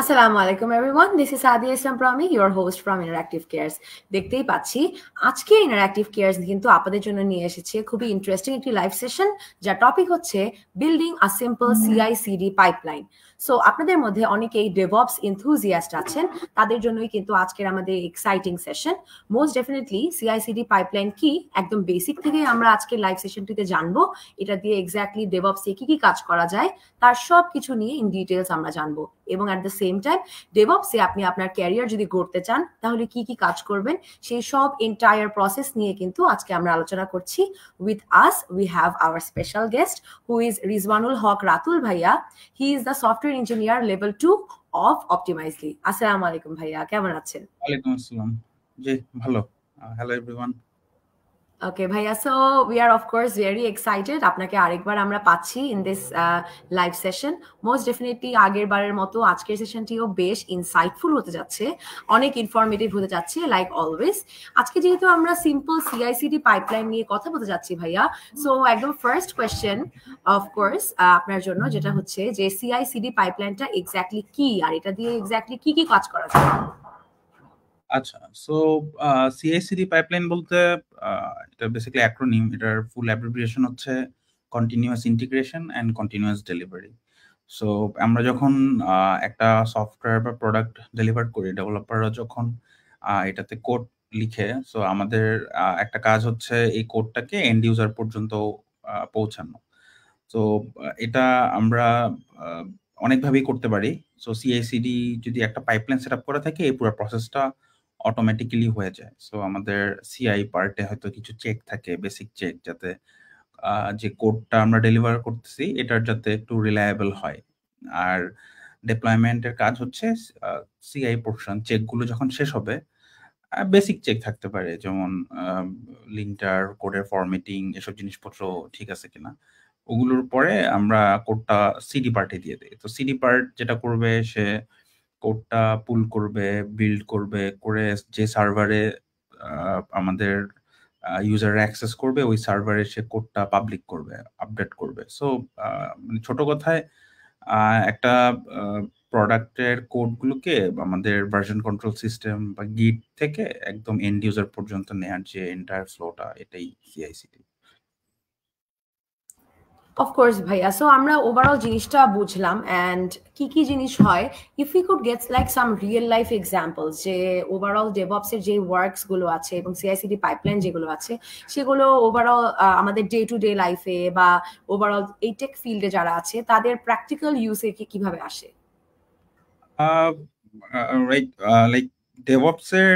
আসসালামু আলাইকুম everyone this is Adiya Islam Promi your host from Interactive Cares দেখতেই পাচ্ছি আজকে ইন্টারাক্টিভ কেয়ার্স কিন্তু আপনাদের জন্য নিয়ে এসেছে খুবই ইন্টারেস্টিং একটি লাইভ সেশন যার টপিক হচ্ছে building a simple CICD pipeline so আপনাদের মধ্যে অনেকেই ডেভঅপস ইনথুজিয়াস্ট আছেন তাদের জন্যই কিন্তু আজকের আমাদের exciting session most definitely CICD pipeline কি একদম বেসিক থেকে আমরা আজকের লাইভ সেশনটিতে জানবো এটা দিয়ে এক্স্যাক্টলি ডেভঅপসে কি কি কাজ করা যায় তার সব কিছু নিয়ে ইন ডিটেলস আমরা জানবো এবং অ্যাট দ্য সেম টাইম ডেভঅপসে আপনি আপনার ক্যারিয়ার যদি গড়তে চান তাহলে কি কি কাজ করবেন সেই সব এন্টায়ার প্রসেস নিয়ে কিন্তু আজকে আমরা আলোচনা করছি with us we have our special guest who is Rizwanul Haque Ratul ভাইয়া he is the software engineer level two of Optimizely আসসালামু আলাইকুম ভাইয়া কেমন আছেন ওয়ালাইকুম আসসালাম জি ভালো হ্যালো এভরিওয়ান ওকে ভাইয়া so we are of course very excited আপনাকে আরেকবার আমরা পাচ্ছি in this live session most definitely আগের বারের মতো আজকের সেশনটিও বেশ ইনসাইটফুল হতে যাচ্ছে অনেক ইনফরমেটিভ হতে যাচ্ছে লাইক অলওয়েজ আজকে যেহেতু আমরা সিম্পল সিআইসিডি পাইপলাইন নিয়ে কথা বলতে যাচ্ছি ভাইয়া সো একদম ফার্স্ট কোয়েশ্চেন অফকোর্স আপনার জন্য যেটা হচ্ছে যে সিআইসিডি পাইপলাইনটা এক্স্যাক্টলি কি আর এটা দিয়ে এক্স্যাক্টলি কি কি কাজ করা যায় আচ্ছা সো সিআইসিডি পাইপলাইন বলতে এটা বেসিক্যালি অ্যাক্রোনিম এটার ফুল অ্যাপ্রিভিয়েশন হচ্ছে continuous integration and continuous delivery so আমরা যখন একটা সফটওয়্যার বা প্রোডাক্ট ডেলিভার করি ডেভেলপাররা যখন এটাতে কোড লিখে সো আমাদের একটা কাজ হচ্ছে এই কোডটাকে এন্ড ইউজার পর্যন্ত পৌঁছানো তো এটা আমরা অনেকভাবেই করতে পারি সো সিআইসিডি যদি একটা পাইপলাইন সেট আপ করে থাকে এই পুরো প্রসেসটা অটোমেটিক্যালি হয়ে যায় সো আমাদের সিআই পার্টে হয়তো কিছু চেক থাকে বেসিক চেক যাতে যে কোডটা আমরা ডেলিভার করতেছি এটার যাতে একটু রিলায়েবল হয় আর ডেপ্লয়মেন্টের কাজ হচ্ছে সিআই পোর্শন চেকগুলো যখন শেষ হবে বেসিক চেক থাকতে পারে যেমন লিঙ্কটার কোডের ফরমেটিং এসব জিনিসপত্র ঠিক আছে কিনা ওগুলোর পরে আমরা কোডটা সিডি পার্টে দিয়ে দিই তো সিডি পার্ট যেটা করবে সে কোডটা পুল করবে বিল্ড করবে করে যে সার্ভারে আমাদের ইউজার অ্যাক্সেস করবে ওই সার্ভারে সে কোডটা পাবলিক করবে আপডেট করবে সো মানে ছোট কথায় একটা প্রোডাক্টের কোডগুলোকে আমাদের ভার্সন কন্ট্রোল সিস্টেম বা গিট থেকে একদম এন্ড ইউজার পর্যন্ত নেওয়ার যে এন্টায়ার ফ্লোটা এটাই সিআইসিটি অফকোর্স ভাইয়া সো আমরা ওভারঅল জিনিসটা বুঝলাম অ্যান্ড কি কি জিনিস হয় if you could gets like some real life examples যে ওভারঅল ডেভঅপসের যে ওয়ার্কস গুলো আছে এবং সিআইসিডি পাইপলাইন যেগুলো আছে সেগুলো ওভারঅল আমাদের ডে টু ডে লাইফে বা ওভারঅল এই টেক ফিল্ডে যারা আছে তাদের প্র্যাকটিক্যাল ইউজে কি কিভাবে আসে রাইট লাইক ডেভঅপসের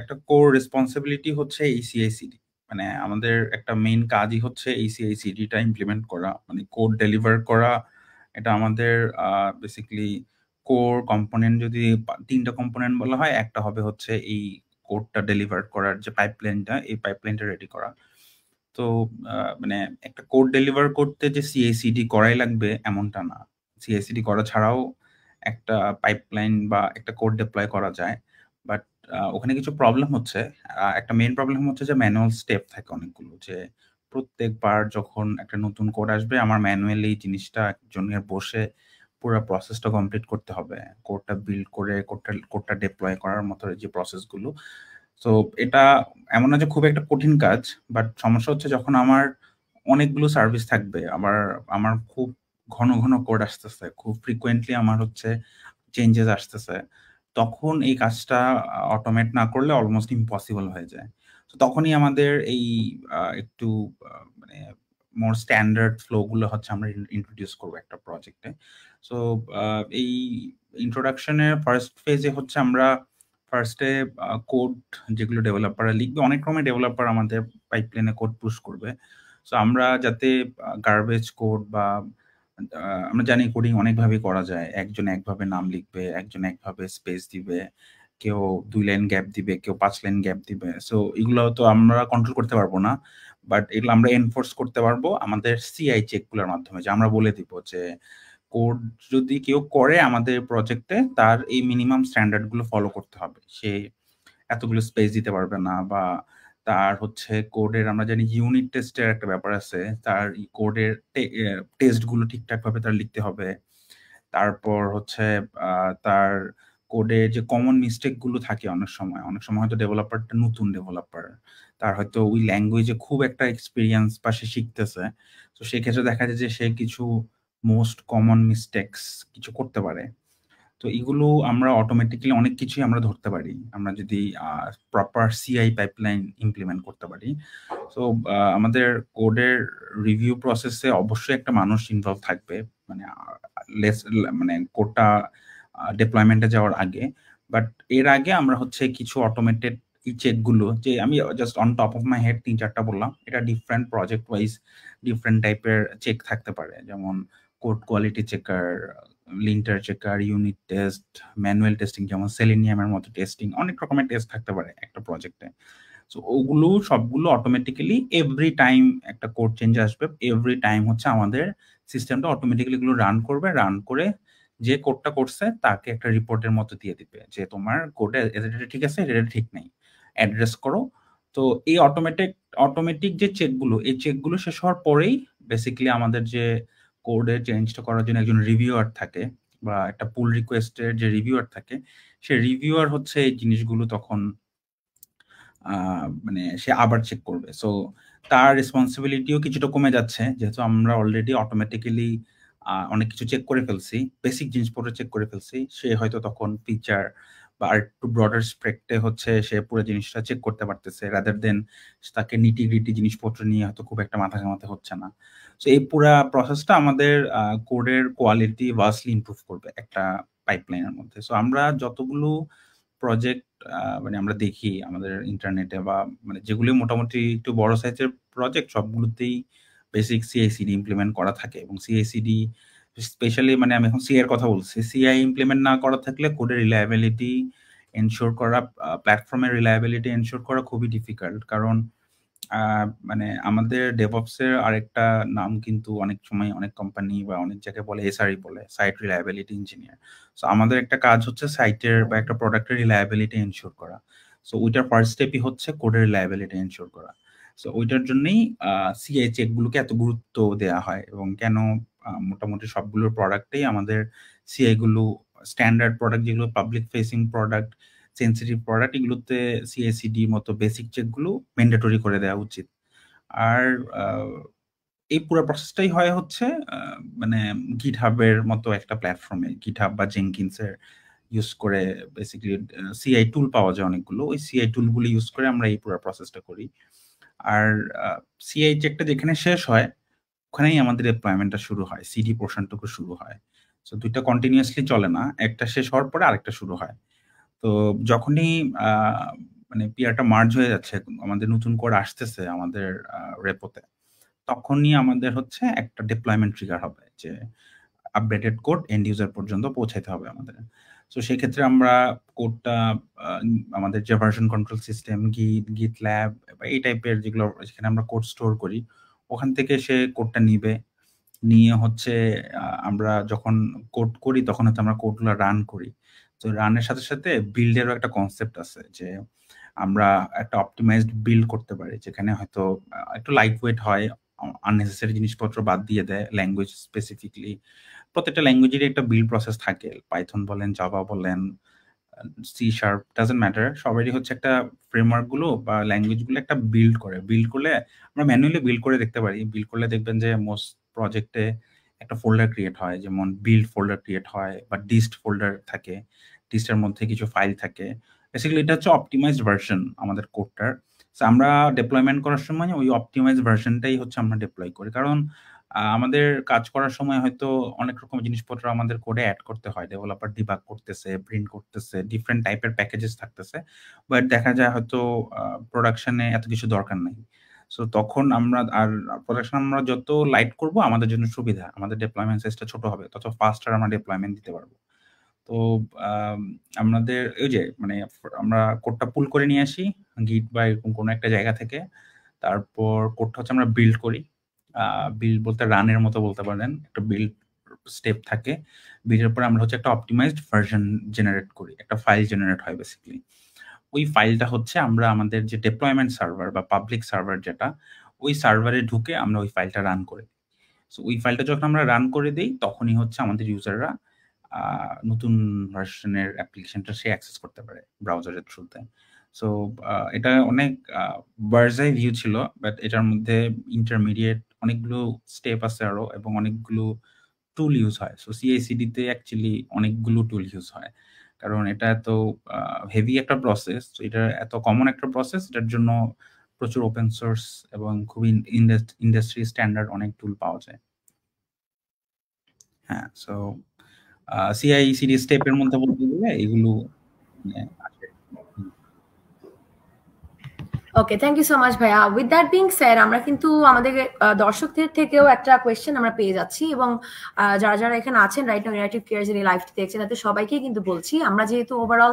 একটা কোর রেসপন্সিবিলিটি হচ্ছে এই সিআইসিডি মানে আমাদের একটা মেইন কাজই হচ্ছে এই সিআইসিডিটা ইমপ্লিমেন্ট করা মানে কোড ডেলিভার করা এটা আমাদের বেসিক্যালি কোর কম্পোনেন্ট যদি তিনটা কম্পোনেন্ট বলা হয় একটা হবে হচ্ছে এই কোডটা ডেলিভার করার যে পাইপলাইনটা এই পাইপলাইনটা রেডি করা তো মানে একটা কোড ডেলিভার করতে যে সিএসিডি করাই লাগবে এমনটা না সিএসিডি করা ছাড়াও একটা পাইপলাইন বা একটা কোড ডিপ্লয় করা যায় ওখানে কিছু প্রবলেম হচ্ছে একটা মেন প্রবলেম হচ্ছে যে ম্যানুয়াল স্টেপ থাকে অনেকগুলো যে প্রত্যেকবার যখন একটা নতুন কোড আসবে আমার ম্যানুয়ালি জিনিসটা একজনের বসে পুরো প্রসেসটা কমপ্লিট করতে হবে কোডটা বিল্ড করে কোডটা কোডটা ডিপ্লয় করার মতো যে প্রসেসগুলো সো এটা এমন না যে খুব একটা কঠিন কাজ বাট সমস্যা হচ্ছে যখন আমার অনেকগুলো সার্ভিস থাকবে আমার আমার খুব ঘন ঘন কোড আসতেছে খুব ফ্রিকোয়েন্টলি আমার হচ্ছে চেঞ্জেস আসতেছে তখন এই কাজটা অটোমেট না করলে অলমোস্ট ইম্পসিবল হয়ে যায় তো তখনই আমাদের এই একটু মানে মোর স্ট্যান্ডার্ড ফ্লোগুলো হচ্ছে আমরা ইন্ট্রোডিউস করবো একটা প্রজেক্টে সো এই ইন্ট্রোডাকশনের ফার্স্ট ফেজে হচ্ছে আমরা ফার্স্টে কোড যেগুলো ডেভেলপাররা লিখবে অনেক রকমের ডেভেলপার আমাদের পাইপলাইনে কোড পুশ করবে সো আমরা যাতে গার্বেজ কোড বা আমরা জানি কোডিং অনেকভাবে করা যায় একজন একভাবে নাম লিখবে একজন একভাবে স্পেস দিবে কেউ দুই লাইন গ্যাপ দিবে কেউ পাঁচ লাইন গ্যাপ দিবে সো এগুলো তো আমরা কন্ট্রোল করতে পারবো না বাট এগুলো আমরা এনফোর্স করতে পারবো আমাদের সিআই চেকগুলোর মাধ্যমে যে আমরা বলে দিব যে কোড যদি কেউ করে আমাদের প্রজেক্টে তার এই মিনিমাম স্ট্যান্ডার্ডগুলো ফলো করতে হবে সে এতগুলো স্পেস দিতে পারবে না বা তার হচ্ছে কোডের আমরা জানি ইউনিট টেস্টের একটা ব্যাপার আছে তার কোডের টেস্টগুলো ঠিকঠাকভাবে তার লিখতে হবে তারপর হচ্ছে তার কোডে যে কমন মিস্টেকগুলো থাকে অনেক সময় অনেক সময় হয়তো ডেভেলপারটা নতুন ডেভেলপার তার হয়তো ওই ল্যাঙ্গুয়েজে খুব একটা এক্সপিরিয়েন্স বা সে শিখতেছে তো সেক্ষেত্রে দেখা যায় যে সে কিছু মোস্ট কমন মিস্টেক্স কিছু করতে পারে তো এগুলো আমরা অটোমেটিক্যালি অনেক কিছুই আমরা ধরতে পারি আমরা যদি প্রপার সিআই পাইপলাইন ইমপ্লিমেন্ট করতে পারি তো আমাদের কোডের রিভিউ প্রসেসে অবশ্যই একটা মানুষ ইনভলভ থাকবে মানে লেস মানে কোডটা ডিপ্লয়মেন্টে যাওয়ার আগে বাট এর আগে আমরা হচ্ছে কিছু অটোমেটেড চেকগুলো যে আমি just on top of my head তিন চারটা বললাম এটা ডিফারেন্ট প্রজেক্ট ওয়াইজ ডিফারেন্ট টাইপের চেক থাকতে পারে যেমন code quality checker linter checker unit test manual testing যেমন সেলিনিয়ামের মতো টেস্টিং অনেক রকমের টেস্ট থাকতে পারে একটা প্রজেক্টে সো ওগুলো সবগুলো অটোমেটিক্যালি এভরি টাইম একটা কোড চেঞ্জ আসবে এভরি টাইম হচ্ছে আমাদের সিস্টেমটা অটোমেটিক্যালি এগুলো রান করবে রান করে যে কোডটা করছে তাকে একটা রিপোর্টের মতো দিয়ে দিবে যে তোমার কোডে এটা ঠিক আছে এটা ঠিক নেই অ্যাড্রেস করো তো এই অটোমেটিক অটোমেটিক যে চেকগুলো এই চেকগুলো শেষ হওয়ার পরেই বেসিক্যালি আমাদের যে কোডে চেঞ্জটা করার জন্য একজন রিভিউয়ার থাকে বা একটা পুল রিকোয়েস্টের যে রিভিউয়ার থাকে সে রিভিউয়ার হচ্ছে এই জিনিসগুলো তখন মানে সে আবার চেক করবে সো তার রেসপন্সিবিলিটিও কিছুটা কমে যাচ্ছে যেহেতু আমরা অলরেডি অটোমেটিক্যালি অনেক কিছু চেক করে ফেলছি বেসিক জিনিসপত্র চেক করে ফেলছি সে হয়তো তখন ফিচার বা আর একটু ব্রডার স্প্রেক্টে হচ্ছে সে পুরো জিনিসটা চেক করতে পারতেছে রাদার দেন তাকে নিটি গ্রিটি জিনিসপত্র নিয়ে হয়তো খুব একটা মাথা ঘামাতে হচ্ছে না সো এই পুরা প্রসেসটা আমাদের কোডের কোয়ালিটি ভাস্টলি ইম্প্রুভ করবে একটা পাইপলাইনের মধ্যে সো আমরা যতগুলো প্রজেক্ট মানে আমরা দেখি আমাদের ইন্টারনেটে বা মানে যেগুলি মোটামুটি একটু বড় সাইজের প্রজেক্ট সবগুলোতেই বেসিক সিআইসিডি ইমপ্লিমেন্ট করা থাকে এবং সিআইসিডি স্পেশালি মানে আমি এখন সিআই এর কথা বলছি সিআই ইমপ্লিমেন্ট না করা থাকলে কোডের রিলায়াবিলিটি এনশোর করা প্ল্যাটফর্মের রিলায়াবিলিটি এনশোর করা খুবই ডিফিকাল্ট কারণ মানে আমাদের ডেভঅপসের আরেকটা নাম কিন্তু অনেক সময় অনেক কোম্পানি বা অনেক জায়গায় বলে এসআরই e বলে সাইট রিলায়াবিলিটি ইঞ্জিনিয়ার সো আমাদের একটা কাজ হচ্ছে সাইটের বা একটা প্রোডাক্টের রিলায়াবিলিটি এনশিওর করা সো ওইটার ফার্স্ট স্টেপই হচ্ছে কোডের রিলায়াবিলিটি এনশিওর করা সো ওইটার জন্যই সিআই চেকগুলোকে এত গুরুত্ব দেওয়া হয় এবং কেন মোটামুটি সবগুলোর প্রোডাক্টেই আমাদের সিআইগুলো স্ট্যান্ডার্ড প্রোডাক্ট যেগুলো public facing product sensitive product এগুলোতে সিএসিডি মতো বেসিক চেকগুলো ম্যান্ডেটরি করে দেওয়া উচিত আর এই পুরো প্রসেসটাই হয় হচ্ছে মানে গিট হাবের মতো একটা প্ল্যাটফর্মে গিট হাব বা জেঙ্কিন্সের ইউজ করে বেসিক্যালি সিআই টুল পাওয়া যায় অনেকগুলো ওই সিআই টুলগুলি ইউজ করে আমরা এই পুরো প্রসেসটা করি আর সিআই চেকটা যেখানে শেষ হয় ওখানেই আমাদের এমপ্লয়মেন্টটা শুরু হয় সিডি পোর্শনটুকু শুরু হয় সো দুইটা কন্টিনিউয়াসলি চলে না একটা শেষ হওয়ার পরে আরেকটা শুরু হয় তো যখনই মানে পিয়ারটা মার্জ হয়ে যাচ্ছে আমাদের নতুন কোড আসতেছে আমাদের রেপোতে তখনই আমাদের হচ্ছে একটা ডিপ্লয়মেন্ট ট্রিগার হবে যে আপডেটেড কোড এন্ড ইউজার পর্যন্ত পৌঁছাইতে হবে আমাদের তো সেক্ষেত্রে আমরা কোডটা আমাদের যে ভার্সন কন্ট্রোল সিস্টেম গিট গিট ল্যাব এই টাইপের যেগুলো যেখানে আমরা কোড স্টোর করি ওখান থেকে সে কোডটা নিবে নিয়ে হচ্ছে আমরা যখন কোড করি তখন হচ্ছে আমরা কোডগুলো রান করি তো রানের সাথে সাথে বিল্ডেরও একটা কনসেপ্ট আছে যে আমরা একটা অপটিমাইজড বিল্ড করতে পারি যেখানে হয়তো একটু লাইট ওয়েট হয় আননেসেসারি জিনিসপত্র বাদ দিয়ে দেয় ল্যাঙ্গুয়েজ স্পেসিফিকলি প্রত্যেকটা ল্যাঙ্গুয়েজেরই একটা বিল্ড প্রসেস থাকে পাইথন বলেন জাভা বলেন সি শার্প ডাজেন্ট ম্যাটার সবারই হচ্ছে একটা ফ্রেমওয়ার্কগুলো বা ল্যাঙ্গুয়েজগুলো একটা বিল্ড করে বিল্ড করলে আমরা ম্যানুয়ালি বিল্ড করে দেখতে পারি বিল্ড করলে দেখবেন যে মোস্ট প্রজেক্টে একটা ফোল্ডার ক্রিয়েট হয় যেমন বিল্ড ফোল্ডার ক্রিয়েট হয় বা ডিস্ট ফোল্ডার থাকে ডিস্টের মধ্যে কিছু ফাইল থাকে বেসিক্যালি এটা হচ্ছে অপটিমাইজড ভার্সন আমাদের কোডটার সো আমরা ডেপ্লয়মেন্ট করার সময় ওই অপটিমাইজ ভার্সনটাই হচ্ছে আমরা ডেপ্লয় করি কারণ আমাদের কাজ করার সময় হয়তো অনেক রকম জিনিসপত্র আমাদের কোডে অ্যাড করতে হয় ডেভেলপার ডিবাগ করতেছে প্রিন্ট করতেছে ডিফারেন্ট টাইপের প্যাকেজেস থাকতেছে বাট দেখা যায় হয়তো প্রোডাকশনে এত কিছু দরকার নাই সো তখন আমরা আর প্রোডাকশন আমরা যত লাইট করব আমাদের জন্য সুবিধা আমাদের ডিপ্লয়মেন্ট সাইজটা ছোট হবে তত ফাস্টার আমরা ডিপ্লয়মেন্ট দিতে পারবো তো আমাদের ওই যে মানে আমরা কোডটা পুল করে নিয়ে আসি গিট বা এরকম কোনো একটা জায়গা থেকে তারপর কোডটা হচ্ছে আমরা বিল্ড করি বিল্ড বলতে রানের মতো বলতে পারেন একটা বিল্ড স্টেপ থাকে বিল্ডের পর আমরা হচ্ছে একটা অপটিমাইজড ভার্সন জেনারেট করি একটা ফাইল জেনারেট হয় বেসিক্যালি ওই ফাইলটা হচ্ছে আমরা আমাদের যে ডেপ্লয়মেন্ট সার্ভার বা পাবলিক সার্ভার যেটা ওই সার্ভারে ঢুকে আমরা ওই ফাইলটা রান করে দিই সো ওই ফাইলটা যখন আমরা রান করে দিই তখনই হচ্ছে আমাদের ইউজাররা নতুন ভার্সনের অ্যাপ্লিকেশনটা সে অ্যাক্সেস করতে পারে ব্রাউজারের থ্রুতে সো এটা অনেক বার্জাই ভিউ ছিল বাট এটার মধ্যে ইন্টারমিডিয়েট অনেকগুলো স্টেপ আছে আরও এবং অনেকগুলো টুল ইউজ হয় সো সিআইসিডিতে অ্যাকচুয়ালি অনেকগুলো টুল ইউজ হয় কারণ এটা এত হেভি একটা প্রসেস তো এটা এত কমন একটা প্রসেস এটার জন্য প্রচুর ওপেন সোর্স এবং খুবই ইন্ডাস্ট্রি স্ট্যান্ডার্ড অনেক টুল পাওয়া যায় হ্যাঁ সো সিআইসিডি স্টেপের মধ্যে বলতে গেলে এগুলো হ্যাঁ, okay thank you so much ভাইয়া উইথ দ্যাট বিং স্যার আমরা কিন্তু আমাদের দর্শকদের থেকেও একটা কোয়েশ্চেন আমরা পেয়ে যাচ্ছি এবং যারা যারা এখানে আছেন রাইট নাও ইউনাইটেড কেয়ার্স এই লাইফ দেখছেন তাতে সবাইকে কিন্তু বলছি আমরা যেহেতু ওভারঅল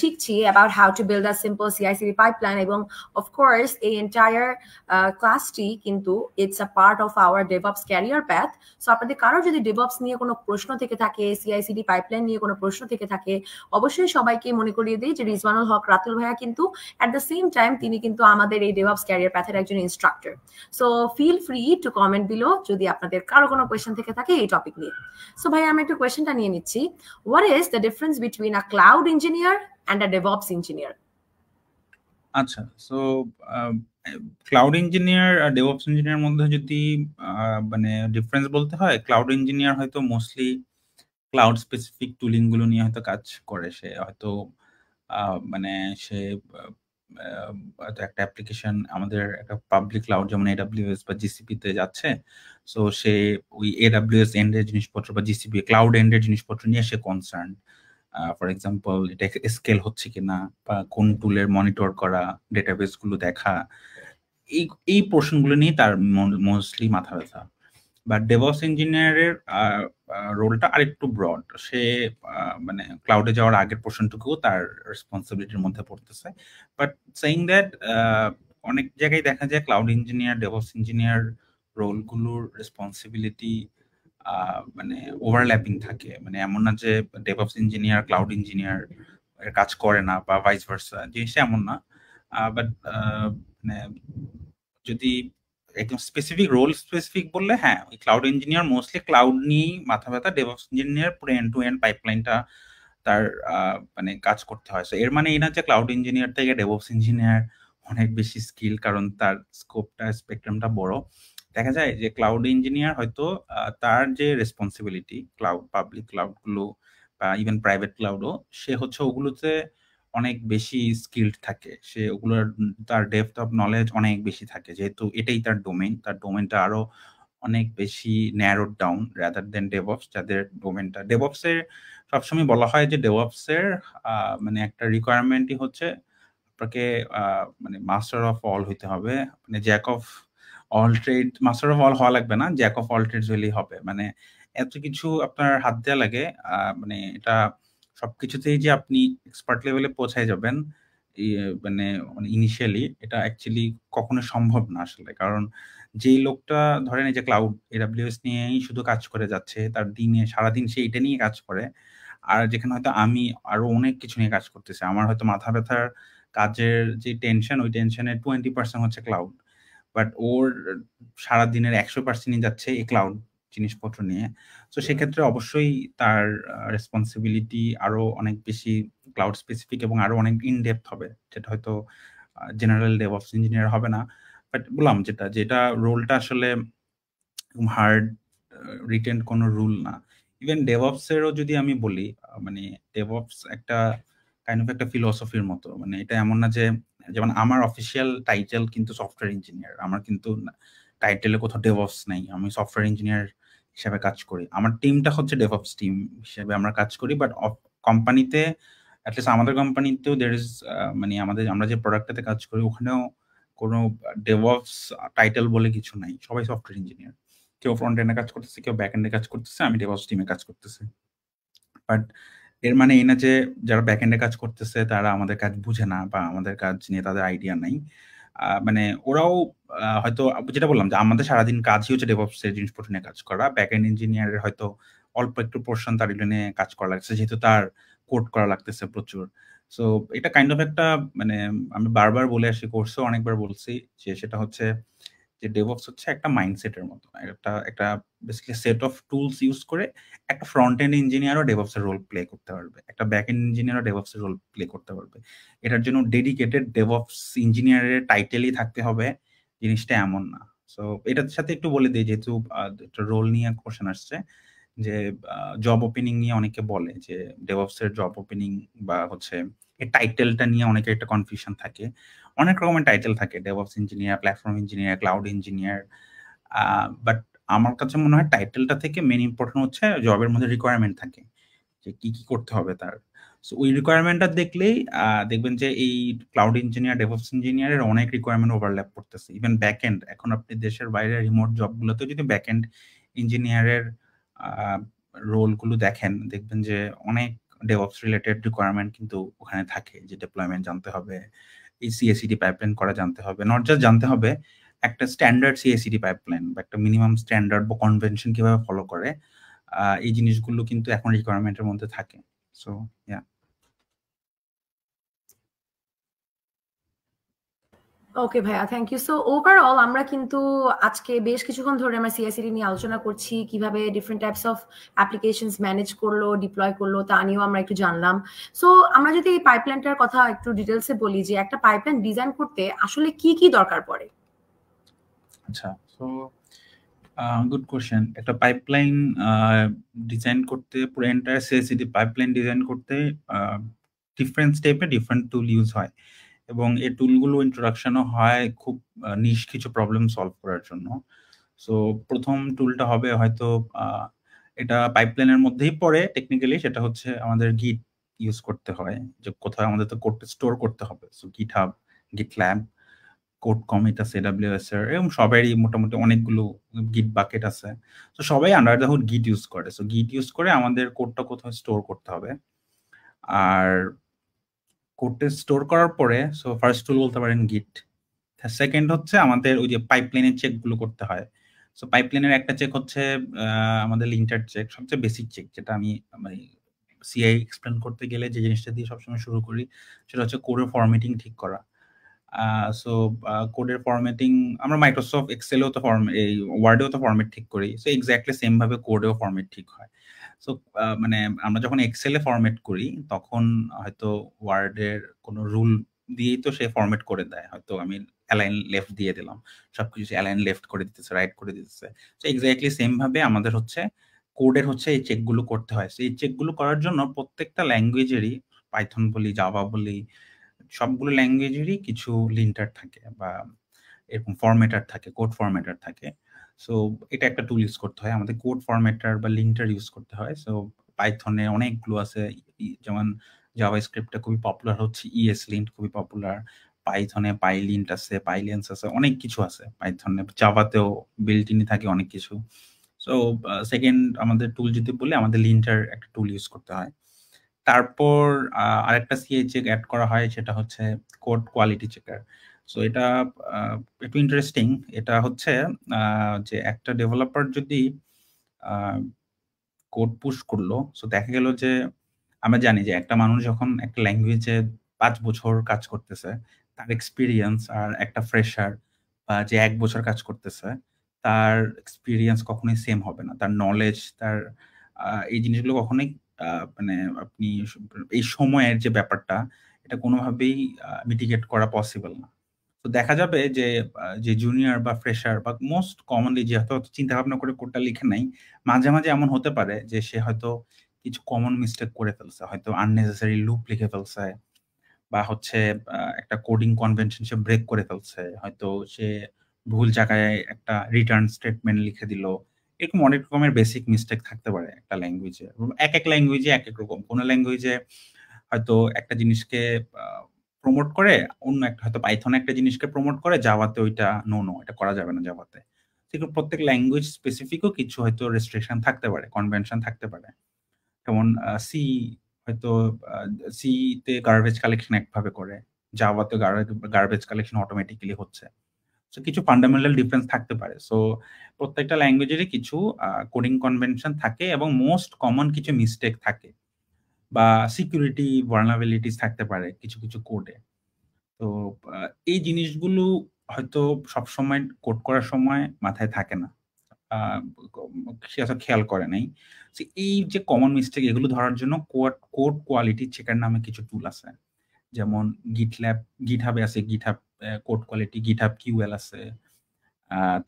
শিখছি about how to build a simple pipe pipeline এবং অফকোর্স এই এন্টায়ার ক্লাসটি কিন্তু it's a part of our DevOps career path so আপনাদের কারোর যদি ডেভঅপস নিয়ে কোনো প্রশ্ন থেকে থাকে সিআইসিডি পাইপলাইন নিয়ে কোনো প্রশ্ন থেকে থাকে অবশ্যই সবাইকে মনে করিয়ে দিই যে রিজওয়ানুল হক রাতুল ভাইয়া কিন্তু অ্যাট দ্য সেম টাইম তিনি কিন্তু কিন্তু আমাদের এই ডেভঅপস ক্যারিয়ার প্যাথের একজন instructor so feel free to comment below যদি আপনাদের কারো কোনো কোয়েশন থেকে থাকে এই টপিক নিয়ে সো ভাই আমি একটু কোয়েশ্চেনটা নিয়ে নিচ্ছি what is the difference between a cloud engineer and a DevOps engineer আচ্ছা সো ক্লাউড ইঞ্জিনিয়ার আর ডেভঅপস ইঞ্জিনিয়ার মধ্যে যদি মানে ডিফারেন্স বলতে হয় ক্লাউড ইঞ্জিনিয়ার হয়তো মোস্টলি ক্লাউড স্পেসিফিক টুলিংগুলো নিয়ে হয়তো কাজ করে সে হয়তো মানে সে একটা অ্যাপ্লিকেশন আমাদের একটা পাবলিক ক্লাউড যেমন এডাব্লিউএস বা জিসিপিতে যাচ্ছে সো সে ওই এডাব্লিউএস এন্ডের জিনিসপত্র বা জিসিপি ক্লাউড এন্ডের জিনিসপত্র নিয়ে সে কনসার্ন ফর এক্সাম্পল এটা স্কেল হচ্ছে কিনা বা কোন টুলের মনিটর করা ডেটাবেসগুলো দেখা এই এই পোর্শনগুলো নিয়ে তার মোস্টলি মাথা ব্যথা বাট ডেভস ইঞ্জিনিয়ারের রোলটা আরেকটু ব্রড সে মানে ক্লাউডে যাওয়ার আগের পোর্শনটুকু তার রেসপন্সিবিলিটির মধ্যে পড়তেছে বাট সেইং দ্যাট অনেক জায়গায় দেখা যায় ক্লাউড ইঞ্জিনিয়ার ডেভস ইঞ্জিনিয়ার রোলগুলোর রেসপন্সিবিলিটি মানে ওভারল্যাপিং থাকে মানে এমন না যে ডেভস ইঞ্জিনিয়ার ক্লাউড ইঞ্জিনিয়ার কাজ করে না বা ভাইস ভার্সা জিনিসটা এমন না বাট মানে যদি একদম স্পেসিফিক রোল স্পেসিফিক বললে হ্যাঁ ওই ক্লাউড ইঞ্জিনিয়ার মোস্টলি ক্লাউড নিয়েই মাথা ব্যথা ডেভঅপস ইঞ্জিনিয়ার পুরো এন্ড টু এন্ড পাইপলাইনটা তার মানে কাজ করতে হয় সো এর মানে এই না যে ক্লাউড ইঞ্জিনিয়ার থেকে ডেভঅপস ইঞ্জিনিয়ার অনেক বেশি স্কিল কারণ তার স্কোপটা স্পেকট্রামটা বড় দেখা যায় যে ক্লাউড ইঞ্জিনিয়ার হয়তো তার যে রেসপন্সিবিলিটি ক্লাউড পাবলিক ক্লাউডগুলো বা ইভেন প্রাইভেট ক্লাউডও সে হচ্ছে ওগুলোতে অনেক বেশি স্কিল্ড থাকে সে ওগুলোর তার ডেপথ অফ নলেজ অনেক বেশি থাকে যেহেতু এটাই তার ডোমেন তার ডোমেনটা আরো অনেক বেশি narrowed down rather than DevOps যাদের ডোমেনটা ডেভঅপসের সবসময় বলা হয় যে ডেভঅপসের মানে একটা রিকোয়ারমেন্টই হচ্ছে আপনাকে মানে মাস্টার অফ অল হইতে হবে মানে jack of all trade master of all হওয়া লাগবে না জ্যাক অফ অল ট্রেড হলেই হবে মানে এত কিছু আপনার হাত দেওয়া লাগে মানে এটা সবকিছুতেই যে আপনি এক্সপার্ট লেভেলে পৌঁছায় যাবেন মানে ইনিশিয়ালি মানে এটা অ্যাকচুয়ালি কখনো সম্ভব না আসলে কারণ যেই লোকটা ধরেন এই যে ক্লাউড এডাব্লিউএস নিয়েই শুধু কাজ করে যাচ্ছে তার দিনে সারাদিন সে এটা নিয়ে কাজ করে আর যেখানে হয়তো আমি আরো অনেক কিছু নিয়ে কাজ করতেছি আমার হয়তো মাথা ব্যথার কাজের যে টেনশন ওই টেনশনের টোয়েন্টি পার্সেন্ট হচ্ছে ক্লাউড বাট ওর সারাদিনের একশো পার্সেন্টই যাচ্ছে এই ক্লাউড জিনিসপত্র নিয়ে তো সেক্ষেত্রে অবশ্যই তার রেসপন্সিবিলিটি আরো অনেক বেশি ক্লাউড স্পেসিফিক এবং আরো অনেক ইনডেপথ হবে যেটা হয়তো জেনারেল অফ ইঞ্জিনিয়ার হবে না বাট বললাম যেটা যেটা রোলটা আসলে হার্ড রিটেন কোনো রুল না ইভেন ডেভঅপসেরও যদি আমি বলি মানে ডেভঅপস একটা কাইন্ড অফ একটা ফিলসফির মতো মানে এটা এমন না যে যেমন আমার অফিসিয়াল টাইটেল কিন্তু সফটওয়্যার ইঞ্জিনিয়ার আমার কিন্তু টাইটেলে কোথাও ডেভঅপস নেই আমি সফটওয়্যার ইঞ্জিনিয়ার হিসাবে কাজ করি আমার টিমটা হচ্ছে ডেভঅপস টিম হিসেবে আমরা কাজ করি বাট কোম্পানিতে অ্যাটলিস্ট আমাদের কোম্পানিতেও দের ইজ মানে আমাদের আমরা যে প্রোডাক্টটাতে কাজ করি ওখানেও কোনো ডেভঅপস টাইটেল বলে কিছু নাই সবাই সফটওয়্যার ইঞ্জিনিয়ার কেউ ফ্রন্ট এন্ডে কাজ করতেছে কেউ ব্যাক এন্ডে কাজ করতেছে আমি ডেভঅপস টিমে কাজ করতেছি বাট এর মানে এই না যে যারা ব্যাক এন্ডে কাজ করতেছে তারা আমাদের কাজ বুঝে না বা আমাদের কাজ নিয়ে তাদের আইডিয়া নাই মানে ওরাও হয়তো যেটা বললাম যে আমাদের সারাদিন কাজই হচ্ছে ডেভঅপসের জিনিসপত্র নিয়ে কাজ করা ব্যাক এন্ড ইঞ্জিনিয়ারের হয়তো অল্প একটু পোর্শন তার এগুলো নিয়ে কাজ করা লাগছে যেহেতু তার কোড করা লাগতেছে প্রচুর সো এটা কাইন্ড অফ একটা মানে আমি বারবার বলে আসি কোর্সেও অনেকবার বলছি যে সেটা হচ্ছে যে ডেভঅপস হচ্ছে একটা মাইন্ডসেটের মতো একটা একটা basically set of tools use করে একটা ফ্রন্ট এন্ড ইঞ্জিনিয়ারও ডেভঅপসের রোল প্লে করতে পারবে একটা ব্যাক এন্ড ইঞ্জিনিয়ারও ডেভঅপসের রোল প্লে করতে পারবে এটার জন্য ডেডিকেটেড ডেভঅপস ইঞ্জিনিয়ারের টাইটেলই থাকতে হবে জিনিসটা এমন না সো এটার সাথে একটু বলে দিই যেহেতু একটা রোল নিয়ে কোশ্চেন আসছে যে জব ওপেনিং নিয়ে অনেকে বলে যে ডেভঅপসের জব ওপেনিং বা হচ্ছে এই টাইটেলটা নিয়ে অনেকে একটা কনফিউশন থাকে অনেক রকমের টাইটেল থাকে DevOps engineer platform engineer cloud engineer but আমার কাছে মনে হয় টাইটেলটা থেকে মেন ইম্পর্টেন্ট হচ্ছে জবের মধ্যে রিকোয়ারমেন্ট থাকে যে কি কি করতে হবে তার সো ওই রিকোয়ারমেন্টটা দেখলেই দেখবেন যে এই ক্লাউড ইঞ্জিনিয়ার ডেভঅপস ইঞ্জিনিয়ারের অনেক রিকোয়ারমেন্ট ওভারল্যাপ করতেছে ইভেন ব্যাক এন্ড এখন আপনি দেশের বাইরে রিমোট জবগুলোতে যদি ব্যাক এন্ড ইঞ্জিনিয়ারের রোলগুলো দেখেন দেখবেন যে অনেক ডেভঅপস রিলেটেড রিকোয়ারমেন্ট কিন্তু ওখানে থাকে যে ডিপ্লয়মেন্ট জানতে হবে এই সিএসিডি পাইপলাইন করা জানতে হবে নট জাস্ট জানতে হবে একটা স্ট্যান্ডার্ড সিএসিডি পাইপলাইন বা একটা মিনিমাম স্ট্যান্ডার্ড বা কনভেনশন কিভাবে ফলো করে এই জিনিসগুলো কিন্তু এখন রিকোয়ারমেন্টের মধ্যে থাকে সো ইয়া ওকে ভাইয়া থ্যাংক ইউ সো ওভারঅল আমরা কিন্তু আজকে বেশ কিছুক্ষণ ধরে আমরা সিআইসিডি নিয়ে আলোচনা করছি কিভাবে different types of applications manage করলো ডিপ্লয় করলো তা নিয়েও আমরা একটু জানলাম সো আমরা যদি এই পাইপলাইনটার কথা একটু ডিটেলসে বলি যে একটা পাইপলাইন ডিজাইন করতে আসলে কি কি দরকার পড়ে আচ্ছা সো গুড কোশ্চেন একটা পাইপলাইন ডিজাইন করতে পুরো এন্টায়ার সিআইসিডি পাইপলাইন ডিজাইন করতে ডিফারেন্ট স্টেপে ডিফারেন্ট টুল ইউজ হয় এবং এই টুলগুলো ইন্ট্রোডাকশনও হয় খুব নিশ কিছু প্রবলেম সলভ করার জন্য সো প্রথম টুলটা হবে হয়তো এটা পাইপলাইনের মধ্যেই পড়ে টেকনিক্যালি সেটা হচ্ছে আমাদের গিট ইউজ করতে হয় যে কোথায় আমাদের তো কোড স্টোর করতে হবে so GitHub GitLab code ডাব্লিউ এস আর এবং সবারই মোটামুটি অনেকগুলো গিট বাকেট আছে তো সবাই under the hood git use করে সো গিট ইউজ করে আমাদের কোডটা কোথায় স্টোর করতে হবে আর কোডটা স্টোর করার পরে সো ফার্স্ট টুল বলতে পারেন গিট সেকেন্ড হচ্ছে আমাদের ওই যে পাইপলাইনের চেকগুলো করতে হয় সো পাইপলাইনের একটা চেক হচ্ছে আমাদের লিঙ্কটার চেক সবচেয়ে বেসিক চেক যেটা আমি মানে সিআই এক্সপ্লেন করতে গেলে যে জিনিসটা দিয়ে সবসময় শুরু করি সেটা হচ্ছে কোডের ফরম্যাটিং ঠিক করা সো কোডের ফরম্যাটিং আমরা মাইক্রোসফট এক্সেলেও তো ফর্ম এই ওয়ার্ডেও তো ফরম্যাট ঠিক করি সো এক্স্যাক্টলি সেমভাবে কোডেও ফরম্যাট ঠিক হয় সো মানে আমরা যখন এক্সেলে ফরম্যাট করি তখন হয়তো ওয়ার্ডের কোনো রুল দিয়েই তো সে ফরম্যাট করে দেয় হয়তো আমি অ্যালাইন লেফট দিয়ে দিলাম সব কিছু অ্যালাইন লেফট করে দিতেছে রাইট করে দিতেছে তো এক্স্যাক্টলি সেমভাবে আমাদের হচ্ছে কোডের হচ্ছে এই চেকগুলো করতে হয় সেই চেকগুলো করার জন্য প্রত্যেকটা ল্যাঙ্গুয়েজেরই পাইথন বলি জাভা বলি সবগুলো ল্যাঙ্গুয়েজেরই কিছু লিন্টার থাকে বা এরকম ফরম্যাটার থাকে কোড ফরম্যাটার থাকে সো এটা একটা টুল ইউজ করতে হয় আমাদের কোড ফরম্যাটার বা লিঙ্কটার ইউজ করতে হয় সো পাইথনে অনেকগুলো আছে যেমন জাভা স্ক্রিপ্টটা খুবই পপুলার হচ্ছে ইএস e লিন্ট খুবই পপুলার পাইথনে পাইলিন্ট আছে পাইলেন্স আছে অনেক কিছু আছে পাইথনে জাভাতেও বিল্ট থাকে অনেক কিছু সো সেকেন্ড আমাদের টুল যদি বলে আমাদের লিন্টার একটা টুল ইউজ করতে হয় তারপর আরেকটা সিএইচে অ্যাড করা হয় সেটা হচ্ছে কোড কোয়ালিটি চেকার সো এটা একটু ইন্টারেস্টিং এটা হচ্ছে যে একটা ডেভেলপার যদি কোড পুশ করলো সো দেখা গেল যে আমরা জানি যে একটা মানুষ যখন একটা ল্যাঙ্গুয়েজে পাঁচ বছর কাজ করতেছে তার এক্সপিরিয়েন্স আর একটা ফ্রেশার বা যে এক বছর কাজ করতেছে তার এক্সপিরিয়েন্স কখনোই সেম হবে না তার নলেজ তার এই জিনিসগুলো কখনোই মানে আপনি এই সময়ের যে ব্যাপারটা এটা কোনোভাবেই মিটিগেট করা পসিবল না তো দেখা যাবে যে যে জুনিয়র বা ফ্রেশার বা মোস্ট কমনলি যে হয়তো চিন্তা ভাবনা করে কোডটা লিখে নাই মাঝে মাঝে এমন হতে পারে যে সে হয়তো কিছু কমন মিস্টেক করে ফেলছে হয়তো আননেসেসারি লুপ লিখে ফেলছে বা হচ্ছে একটা কোডিং কনভেনশন সে ব্রেক করে ফেলছে হয়তো সে ভুল জায়গায় একটা রিটার্ন স্টেটমেন্ট লিখে দিল এরকম অনেক রকমের বেসিক মিস্টেক থাকতে পারে একটা ল্যাঙ্গুয়েজে এক এক ল্যাঙ্গুয়েজে এক এক রকম কোনো ল্যাঙ্গুয়েজে হয়তো একটা জিনিসকে প্রমোট করে অন্য একটা হয়তো পাইথন একটা জিনিসকে প্রমোট করে যাওয়াতে ওইটা নো নো এটা করা যাবে না যাওয়াতে সেগুলো প্রত্যেক ল্যাঙ্গুয়েজ স্পেসিফিকও কিছু হয়তো রেস্ট্রিকশন থাকতে পারে কনভেনশন থাকতে পারে যেমন সি হয়তো সি তে গার্বেজ কালেকশন একভাবে করে যাওয়াতে গার্বেজ কালেকশন অটোমেটিক্যালি হচ্ছে সো কিছু ফান্ডামেন্টাল ডিফারেন্স থাকতে পারে সো প্রত্যেকটা ল্যাঙ্গুয়েজেরই কিছু কোডিং কনভেনশন থাকে এবং মোস্ট কমন কিছু মিস্টেক থাকে বা সিকিউরিটি ভার্নাবিলিটিস থাকতে পারে কিছু কিছু কোডে তো এই জিনিসগুলো হয়তো সব সময় কোড করার সময় মাথায় থাকে না খেয়াল করে নাই এই যে কমন মিস্টেক এগুলো ধরার জন্য কোড কোড কোয়ালিটি চেকার নামে কিছু টুল আছে যেমন গিট ল্যাব গিট হাবে আছে GitHub code quality GitHub QL আছে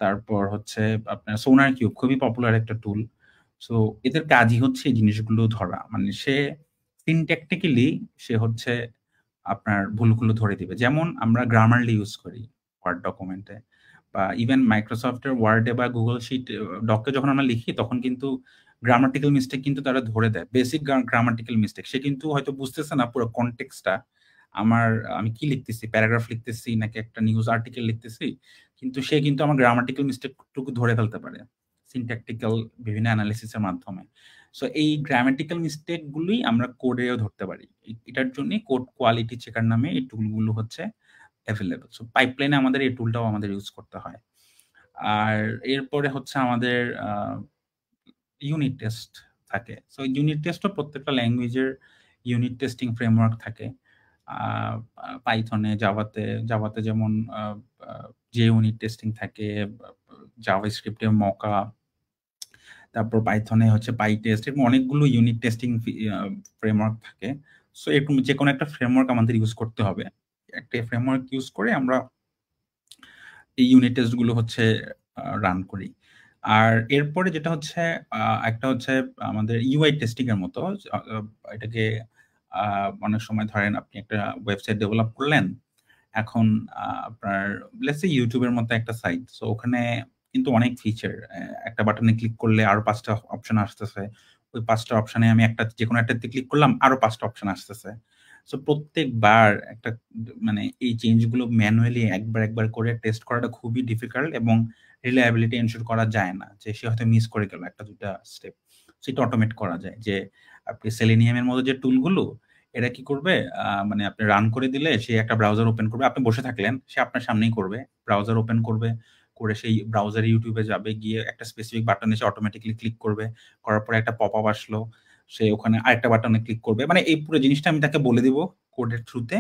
তারপর হচ্ছে আপনার সোনার কিউব খুবই পপুলার একটা টুল সো এদের কাজই হচ্ছে এই জিনিসগুলো ধরা মানে সে সিনট্যাকটিক্যালি সে হচ্ছে আপনার ভুলগুলো ধরে দিবে যেমন আমরা গ্রামারলি ইউজ করি ওয়ার্ড ডকুমেন্টে বা ইভেন মাইক্রোসফটের ওয়ার্ডে বা গুগল শিট ডকে যখন আমরা লিখি তখন কিন্তু গ্রামাটিক্যাল মিস্টেক কিন্তু তারা ধরে দেয় বেসিক গ্রামাটিক্যাল মিস্টেক সে কিন্তু হয়তো বুঝতেছে না পুরো কনটেক্সটা আমার আমি কি লিখতেছি প্যারাগ্রাফ লিখতেছি নাকি একটা নিউজ আর্টিকেল লিখতেছি কিন্তু সে কিন্তু আমার গ্রামাটিক্যাল মিস্টেকটুকু ধরে ফেলতে পারে সিনট্যাকটিক্যাল বিভিন্ন অ্যানালিসিসের মাধ্যমে সো এই গ্রামাটিক্যাল মিস্টেকগুলোই আমরা কোডেও ধরতে পারি এটার জন্য কোড কোয়ালিটি চেকার নামে এই টুলগুলো হচ্ছে অ্যাভেলেবল সো পাইপলাইনে আমাদের এই টুলটাও আমাদের ইউজ করতে হয় আর এরপরে হচ্ছে আমাদের ইউনিট টেস্ট থাকে সো ইউনিট টেস্টও প্রত্যেকটা ল্যাঙ্গুয়েজের ইউনিট টেস্টিং ফ্রেমওয়ার্ক থাকে পাইথনে জাভাতে জাভাতে যেমন যে ইউনিট টেস্টিং থাকে জাভা স্ক্রিপ্টে মকা তারপর পাইথনে হচ্ছে পাই টেস্ট এরকম অনেকগুলো ইউনিট টেস্টিং ফ্রেমওয়ার্ক থাকে সো এরকম যে কোনো একটা ফ্রেমওয়ার্ক আমাদের ইউজ করতে হবে একটা ফ্রেমওয়ার্ক ইউজ করে আমরা এই ইউনিট টেস্টগুলো হচ্ছে রান করি আর এরপরে যেটা হচ্ছে একটা হচ্ছে আমাদের ইউআই টেস্টিং এর মতো এটাকে অনেক সময় ধরেন আপনি একটা ওয়েবসাইট ডেভেলপ করলেন এখন আপনার ইউটিউবের মতো একটা সাইট সো ওখানে কিন্তু অনেক ফিচার একটা বাটনে ক্লিক করলে আরো পাঁচটা অপশন আসতেছে ওই পাঁচটা অপশনে আমি একটা যে কোনো একটাতে ক্লিক করলাম আরো পাঁচটা অপশন আসতেছে সো প্রত্যেকবার একটা মানে এই চেঞ্জগুলো ম্যানুয়ালি একবার একবার করে টেস্ট করাটা খুবই ডিফিকাল্ট এবং রিলায়াবিলিটি এনশোর করা যায় না যে সে হয়তো মিস করে গেল একটা দুটা স্টেপ সেটা অটোমেট করা যায় যে আপনি সেলেনিয়ামের মতো যে টুলগুলো এরা কি করবে মানে আপনি রান করে দিলে সে একটা ব্রাউজার ওপেন করবে আপনি বসে থাকলেন সে আপনার সামনেই করবে ব্রাউজার ওপেন করবে করে সেই ব্রাউজার ইউটিউবে যাবে গিয়ে একটা স্পেসিফিক বাটন এসে অটোমেটিকলি ক্লিক করবে করার পরে একটা পপ আপ আসলো সে ওখানে আরেকটা বাটনে ক্লিক করবে মানে এই পুরো জিনিসটা আমি তাকে বলে দিব কোডের থ্রুতে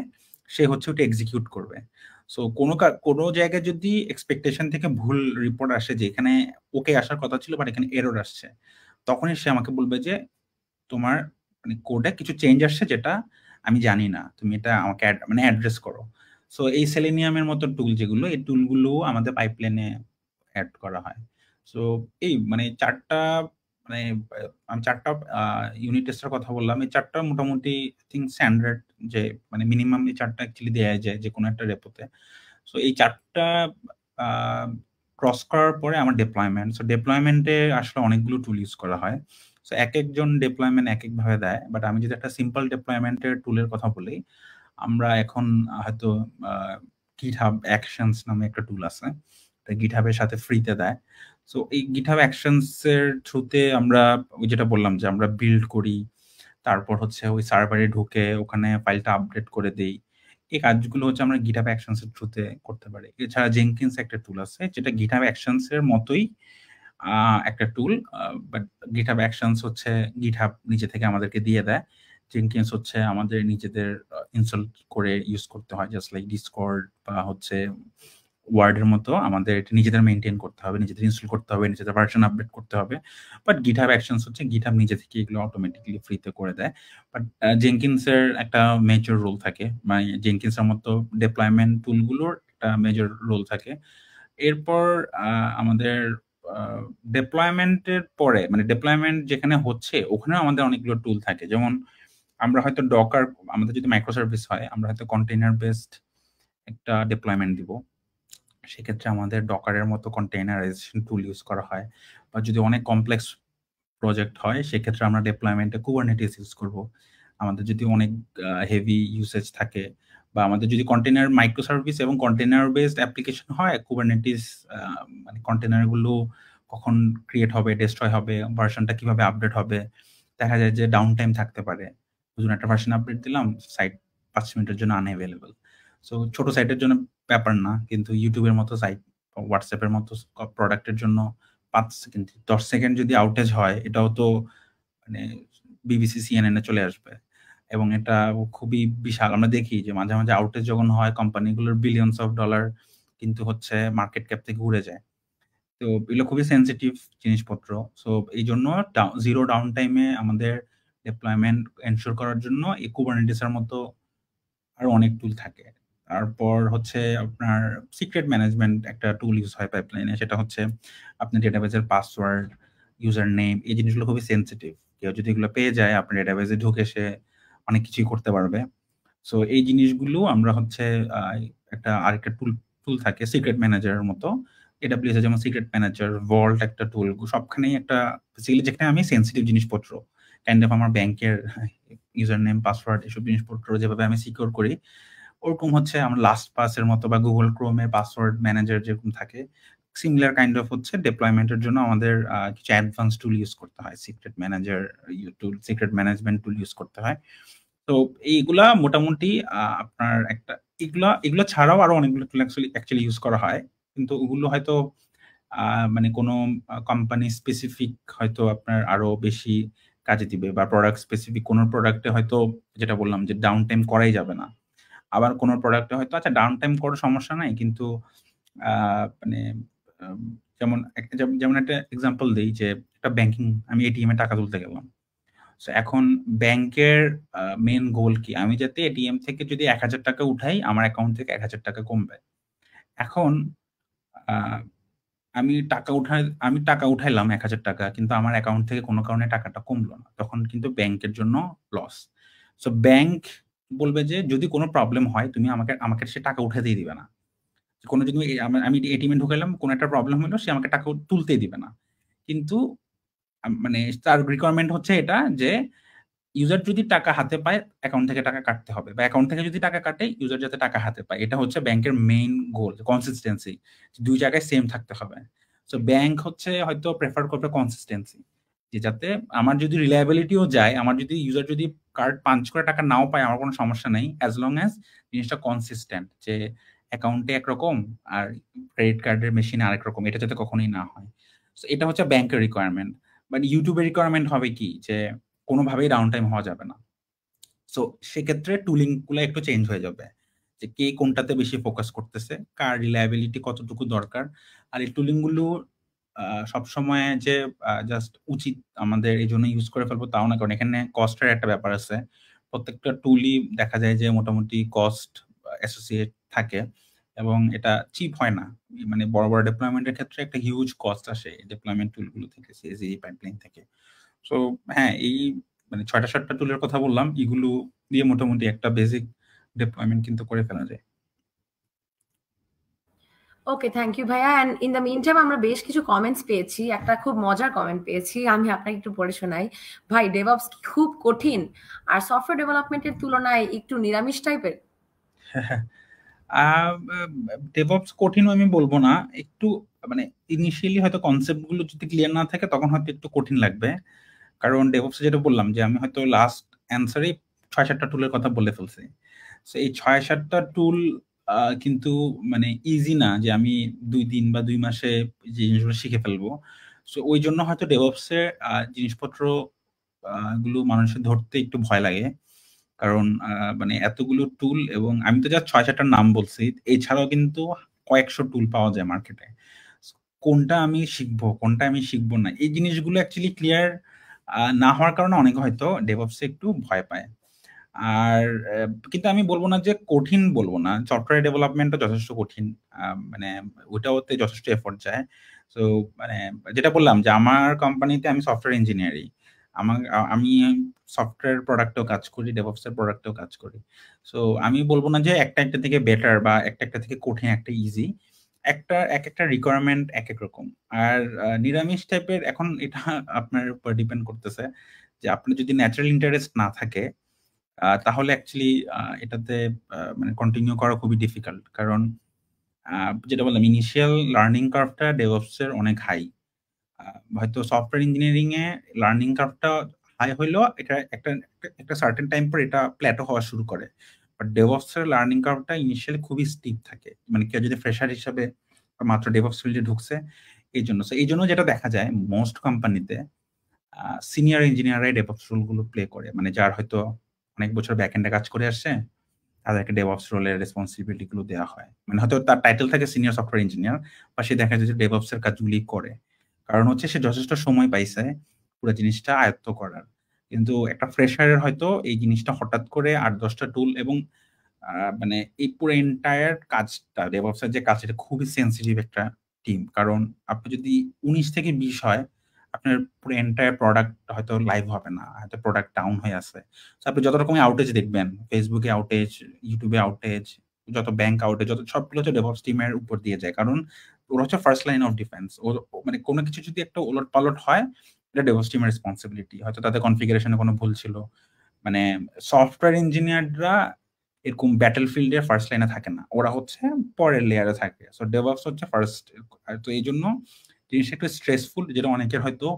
সে হচ্ছে ওটা এক্সিকিউট করবে সো কোনো কোনো জায়গায় যদি এক্সপেকটেশন থেকে ভুল রিপোর্ট আসে যে এখানে ওকে আসার কথা ছিল বাট এখানে এরর আসছে তখনই সে আমাকে বলবে যে তোমার মানে কোডে কিছু চেঞ্জ আসছে যেটা আমি জানি না তুমি এটা আমাকে মানে অ্যাড্রেস করো সো এই সেলেনিয়ামের মতো টুল যেগুলো এই টুলগুলো আমাদের পাইপলাইনে অ্যাড করা হয় সো এই মানে চারটা মানে আমি চারটা ইউনিট টেস্টের কথা বললাম এই চারটা মোটামুটি থিঙ্ক স্ট্যান্ডার্ড যে মানে মিনিমাম এই চারটা অ্যাকচুয়ালি দেওয়া যায় যে কোনো একটা রেপোতে সো এই চারটা ক্রস করার পরে আমার ডেপ্লয়মেন্ট সো ডেপ্লয়মেন্টে আসলে অনেকগুলো টুল ইউজ করা হয় সো এক একজন ডেপ্লয়মেন্ট এক একভাবে দেয় বাট আমি যদি একটা সিম্পল ডেপ্লয়মেন্টের টুলের কথা বলি আমরা এখন হয়তো গিটহাব অ্যাকশনস নামে একটা টুল আছে গিটহাবের সাথে ফ্রিতে দেয় সো এই গিটহাব অ্যাকশনস এর থ্রুতে আমরা ওই যেটা বললাম যে আমরা বিল্ড করি তারপর হচ্ছে ওই সার্ভারে ঢুকে ওখানে ফাইলটা আপডেট করে দেই এই কাজগুলো হচ্ছে আমরা গিটহাব অ্যাকশনস এর থ্রুতে করতে পারি এছাড়া জেনকিন্স একটা টুল আছে যেটা গিটহাব অ্যাকশনস এর মতোই একটা টুল বাট গিটহাব অ্যাকশনস হচ্ছে গিটহাব নিচে থেকে আমাদেরকে দিয়ে দেয় জেনকিন্স হচ্ছে আমাদের নিজেদের ইনস্টল করে ইউজ করতে হয় জাস্ট লাইক ডিসকর্ড বা হচ্ছে ওয়ার্ডের মতো আমাদের এটা নিজেদের মেনটেন করতে হবে নিজেদের ইনস্টল করতে হবে নিজেদের ভার্সন আপডেট করতে হবে বাট গিটহাব অ্যাকশনস হচ্ছে গিটহাব নিজে থেকে এগুলো অটোমেটিকলি ফ্রিতে করে দেয় বাট জেনকিন্সের একটা মেজর রোল থাকে মানে জেনকিন্সের মতো ডিপ্লয়মেন্ট টুলগুলোর একটা মেজর রোল থাকে এরপর আমাদের ডিপ্লয়মেন্টের পরে মানে ডিপ্লয়মেন্ট যেখানে হচ্ছে ওখানেও আমাদের অনেকগুলো টুল থাকে যেমন আমরা হয়তো ডকার আমাদের যদি মাইক্রো সার্ভিস হয় আমরা হয়তো কন্টেইনার বেসড একটা ডিপ্লয়মেন্ট দিব সেক্ষেত্রে আমাদের ডকারের মতো কন্টেইনারাইজেশন টুল ইউজ করা হয় বা যদি অনেক কমপ্লেক্স প্রজেক্ট হয় সেক্ষেত্রে আমরা ডিপ্লয়মেন্টে কুবারনেটিস ইউজ করব আমাদের যদি অনেক হেভি ইউসেজ থাকে বা আমাদের যদি কন্টেনার মাইক্রো সার্ভিস এবং কন্টেনার বেসড অ্যাপ্লিকেশন হয় কুবারনেটিস মানে কন্টেনারগুলো কখন ক্রিয়েট হবে ডেস্ট্রয় হবে ভার্সনটা কিভাবে আপডেট হবে দেখা যায় যে ডাউন টাইম থাকতে পারে নতুন একটা ভার্সন আপডেট দিলাম সাইট পাঁচ মিনিটের জন্য আনঅ্যাভেলেবল সো ছোট সাইটের জন্য ব্যাপার না কিন্তু ইউটিউবের মতো সাইট হোয়াটসঅ্যাপের মতো প্রোডাক্টের জন্য পাঁচ সেকেন্ড দশ সেকেন্ড যদি আউটেজ হয় এটাও তো মানে বিবিসি সিএনএনে এ চলে আসবে এবং এটা খুবই বিশাল আমরা দেখি যে মাঝে মাঝে আউটেজ যখন হয় কোম্পানিগুলোর বিলিয়নস অফ ডলার কিন্তু হচ্ছে মার্কেট ক্যাপ থেকে উড়ে যায় তো এগুলো খুবই সেন্সিটিভ জিনিসপত্র সো এই জন্য জিরো ডাউন টাইমে আমাদের ডিপ্লয়মেন্ট এনশোর করার জন্য এই কুবারনেটিসের মতো আর অনেক টুল থাকে তারপর হচ্ছে আপনার সিক্রেট ম্যানেজমেন্ট একটা টুল ইউজ হয় পাইপলাইনে সেটা হচ্ছে আপনার ডেটাবেসের পাসওয়ার্ড ইউজার নেম এই জিনিসগুলো খুবই সেন্সিটিভ কেউ যদি এগুলো পেয়ে যায় আপনার ডেটাবেসে ঢুকে সে অনেক কিছুই করতে পারবে সো এই জিনিসগুলো আমরা হচ্ছে একটা আরেকটা টুল টুল থাকে সিক্রেট ম্যানেজারের মতো এডাব্লিউএস যেমন সিক্রেট ম্যানেজার ভল্ট একটা টুল সবখানেই একটা বেসিক্যালি যেখানে আমি সেন্সিটিভ জিনিসপত্র কাইন্ড অফ আমার ব্যাংকের ইউজার নেম পাসওয়ার্ড এসব জিনিসপত্র যেভাবে আমি সিকিউর করি ওরকম হচ্ছে আমার লাস্ট পাসের মতো বা গুগল ক্রোমে পাসওয়ার্ড ম্যানেজার যেরকম থাকে সিমিলার কাইন্ড অফ হচ্ছে ডেপ্লয়মেন্টের জন্য আমাদের কিছু অ্যাডভান্স টুল ইউজ করতে হয় secret manager tool secret management tool use করতে হয় তো এইগুলা মোটামুটি আপনার একটা এগুলা এগুলো ছাড়াও আরো অনেকগুলো টুল অ্যাকচুয়ালি ইউজ করা হয় কিন্তু ওগুলো হয়তো মানে কোনো কোম্পানি স্পেসিফিক হয়তো আপনার আরো বেশি কাজে দিবে বা প্রোডাক্ট স্পেসিফিক কোনো প্রোডাক্টে হয়তো যেটা বললাম যে ডাউন টাইম করাই যাবে না আবার কোনো প্রোডাক্টে হয়তো আচ্ছা ডাউন টাইম কোনো সমস্যা নাই কিন্তু মানে যেমন যেমন একটা এক্সাম্পল দিই যে একটা ব্যাংকিং আমি এটিএমে টাকা তুলতে গেলাম সো এখন ব্যাংকের মেন গোল কি আমি যাতে এটিএম থেকে যদি এক হাজার টাকা উঠাই আমার অ্যাকাউন্ট থেকে এক হাজার টাকা কমবে এখন আমি টাকা উঠাই আমি টাকা উঠাইলাম এক হাজার টাকা কিন্তু আমার অ্যাকাউন্ট থেকে কোনো কারণে টাকাটা কমলো না তখন কিন্তু ব্যাংকের জন্য লস সো ব্যাংক বলবে যে যদি কোনো প্রবলেম হয় তুমি আমাকে আমাকে সে টাকা উঠাতেই দিবে না কোনো যদি আমি এটিএমে ঢুকাইলাম কোনো একটা প্রবলেম হলো সে আমাকে টাকা তুলতেই দিবে না কিন্তু মানে তার রিকোয়ারমেন্ট হচ্ছে এটা যে ইউজার যদি টাকা হাতে পায় অ্যাকাউন্ট থেকে টাকা কাটতে হবে বা অ্যাকাউন্ট থেকে যদি টাকা কাটে ইউজার যাতে টাকা হাতে পায় এটা হচ্ছে ব্যাংকের মেইন গোল কনসিস্টেন্সি দুই জায়গায় সেম থাকতে হবে সো ব্যাংক হচ্ছে হয়তো প্রেফার করবে কনসিস্টেন্সি যে যাতে আমার যদি রিলায়েবিলিটিও যায় আমার যদি ইউজার যদি কার্ড পাঞ্চ করে টাকা নাও পায় আমার কোনো সমস্যা নেই অ্যাজ লং অ্যাজ জিনিসটা কনসিস্টেন্ট যে অ্যাকাউন্টে একরকম আর ক্রেডিট কার্ডের মেশিনে আরেক রকম এটা যাতে কখনোই না হয় সো এটা হচ্ছে ব্যাংকের রিকোয়ারমেন্ট বাট ইউটিউবের রিকোয়ারমেন্ট হবে কি যে কোনোভাবেই ডাউন টাইম হওয়া যাবে না সো সেক্ষেত্রে টুলিংগুলো একটু চেঞ্জ হয়ে যাবে যে কে কোনটাতে বেশি ফোকাস করতেছে কার রিলায়াবিলিটি কতটুকু দরকার আর এই টুলিংগুলো সবসময় যে জাস্ট উচিত আমাদের এই জন্য ইউজ করে ফেলবো তাও না কারণ এখানে কস্টের একটা ব্যাপার আছে প্রত্যেকটা টুলই দেখা যায় যে মোটামুটি কস্ট অ্যাসোসিয়েট থাকে এবং এটা চিপ হয় না মানে বড় বড় ডেপ্লয়মেন্টের ক্ষেত্রে একটা হিউজ কস্ট আসে ডেপ্লয়মেন্ট টুলগুলো থেকে সিএসি পাইপলাইন থেকে সো হ্যাঁ এই মানে ছয়টা সাতটা টুলের কথা বললাম এগুলো দিয়ে মোটামুটি একটা বেসিক ডিপ্লয়মেন্ট কিন্তু করে ফেলা যায় ওকে থ্যাংক ইউ ভাইয়া and in the meantime আমরা বেশ কিছু কমেন্টস পেয়েছি একটা খুব মজার কমেন্ট পেয়েছি আমি আপনাকে একটু পড়ে শোনাই ভাই ডেভঅপস খুব কঠিন আর সফটওয়্যার ডেভেলপমেন্টের তুলনায় একটু নিরামিষ টাইপের ডেভঅপস কঠিন আমি বলবো না একটু মানে ইনিশিয়ালি হয়তো কনসেপ্টগুলো যদি ক্লিয়ার না থাকে তখন হয়তো একটু কঠিন লাগবে কারণ ডেভঅপসে যেটা বললাম যে আমি হয়তো লাস্ট অ্যান্সারেই ছয় সাতটা টুলের কথা বলে ফেলছি সো এই ছয় সাতটা টুল কিন্তু মানে ইজি না যে আমি দুই দিন বা দুই মাসে যে জিনিসগুলো শিখে ফেলবো সো ওই জন্য হয়তো ডেভঅপসের জিনিসপত্র গুলো মানুষের ধরতে একটু ভয় লাগে কারণ মানে এতগুলো টুল এবং আমি তো যা ছয় সাতটার নাম বলছি এছাড়াও কিন্তু কয়েকশো টুল পাওয়া যায় মার্কেটে কোনটা আমি শিখবো কোনটা আমি শিখবো না এই জিনিসগুলো অ্যাকচুয়ালি ক্লিয়ার না হওয়ার কারণে অনেক হয়তো ডেভঅপসে একটু ভয় পায় আর কিন্তু আমি বলবো না যে কঠিন বলবো না সফটওয়্যার ডেভেলপমেন্টটা যথেষ্ট কঠিন মানে ওইটাওতে যথেষ্ট এফোর্ট যায় সো মানে যেটা বললাম যে আমার কোম্পানিতে আমি সফটওয়্যার ইঞ্জিনিয়ারিং আমার আমি সফটওয়্যার প্রোডাক্টেও কাজ করি ডেভঅপসের প্রোডাক্টেও কাজ করি সো আমি বলবো না যে একটা একটা থেকে বেটার বা একটা একটা থেকে কঠিন একটা ইজি একটা এক একটা রিকোয়ারমেন্ট এক এক রকম আর নিরামিষ টাইপের এখন এটা আপনার উপর ডিপেন্ড করতেছে যে আপনার যদি ন্যাচারাল ইন্টারেস্ট না থাকে তাহলে অ্যাকচুয়ালি এটাতে মানে কন্টিনিউ করা খুবই ডিফিকাল্ট কারণ যেটা বললাম ইনিশিয়াল লার্নিং কার্ভটা ডেভঅপসের অনেক হাই হয়তো সফটওয়্যার ইঞ্জিনিয়ারিং এ লার্নিং কার্ভটা হাই হইলো এটা একটা একটা সার্টেন টাইম পর এটা প্ল্যাটো হওয়া শুরু করে বাট ডেভঅপসের লার্নিং কার্ভটা ইনিশিয়ালি খুবই স্টিপ থাকে মানে কেউ যদি ফ্রেশার হিসাবে মাত্র ডেভঅপস ফিল্ডে ঢুকছে এই জন্য এই জন্য যেটা দেখা যায় মোস্ট কোম্পানিতে সিনিয়র ইঞ্জিনিয়াররাই ডেভঅপস রোলগুলো প্লে করে মানে যার হয়তো অনেক বছর ব্যাক এন্ডে কাজ করে আসছে তাদেরকে ডেভক্স রোলের রেসপন্সিবিলিটি গুলো দেওয়া হয় মানে হয়তো তার টাইটেল থাকে সিনিয়র সফটওয়্যার ইঞ্জিনিয়ার বা সে দেখা যায় যে ডেভঅপসের কাজগুলি করে কারণ হচ্ছে সে যথেষ্ট সময় পাইছে পুরো জিনিসটা আয়ত্ত করার কিন্তু একটা ফ্রেশারের হয়তো এই জিনিসটা হঠাৎ করে আট দশটা টুল এবং মানে এই পুরো এন্টায়ার কাজটা ডেভঅপসের যে কাজ এটা খুবই সেন্সিটিভ একটা টিম কারণ আপনি যদি উনিশ থেকে বিশ হয় আপনার পুরো এন্টায়ার প্রোডাক্ট হয়তো লাইভ হবে না হয়তো প্রোডাক্ট ডাউন হয়ে আছে তো আপনি যত রকমের আউটেজ দেখবেন ফেসবুকে আউটেজ ইউটিউবে আউটেজ যত ব্যাংক আউটেজ যত সবগুলো হচ্ছে ডেভঅপস টিমের উপর দিয়ে যায় কারণ ওরা হচ্ছে ফার্স্ট লাইন অফ ডিফেন্স ও মানে কোনো কিছু যদি একটা ওলট পালট হয় এটা ডেভোপস টিমের রেসপন্সিবিলিটি হয়তো তাদের কনফিগারেশনে কোনো ভুল ছিল মানে সফটওয়্যার ইঞ্জিনিয়াররা এরকম ব্যাটেল ফিল্ডের ফার্স্ট লাইনে থাকে না ওরা হচ্ছে পরের লেয়ারে থাকে সো ডেভপস হচ্ছে ফার্স্ট তো এই জন্য জিনিসটা একটু স্ট্রেসফুল যেটা অনেকের হয়তো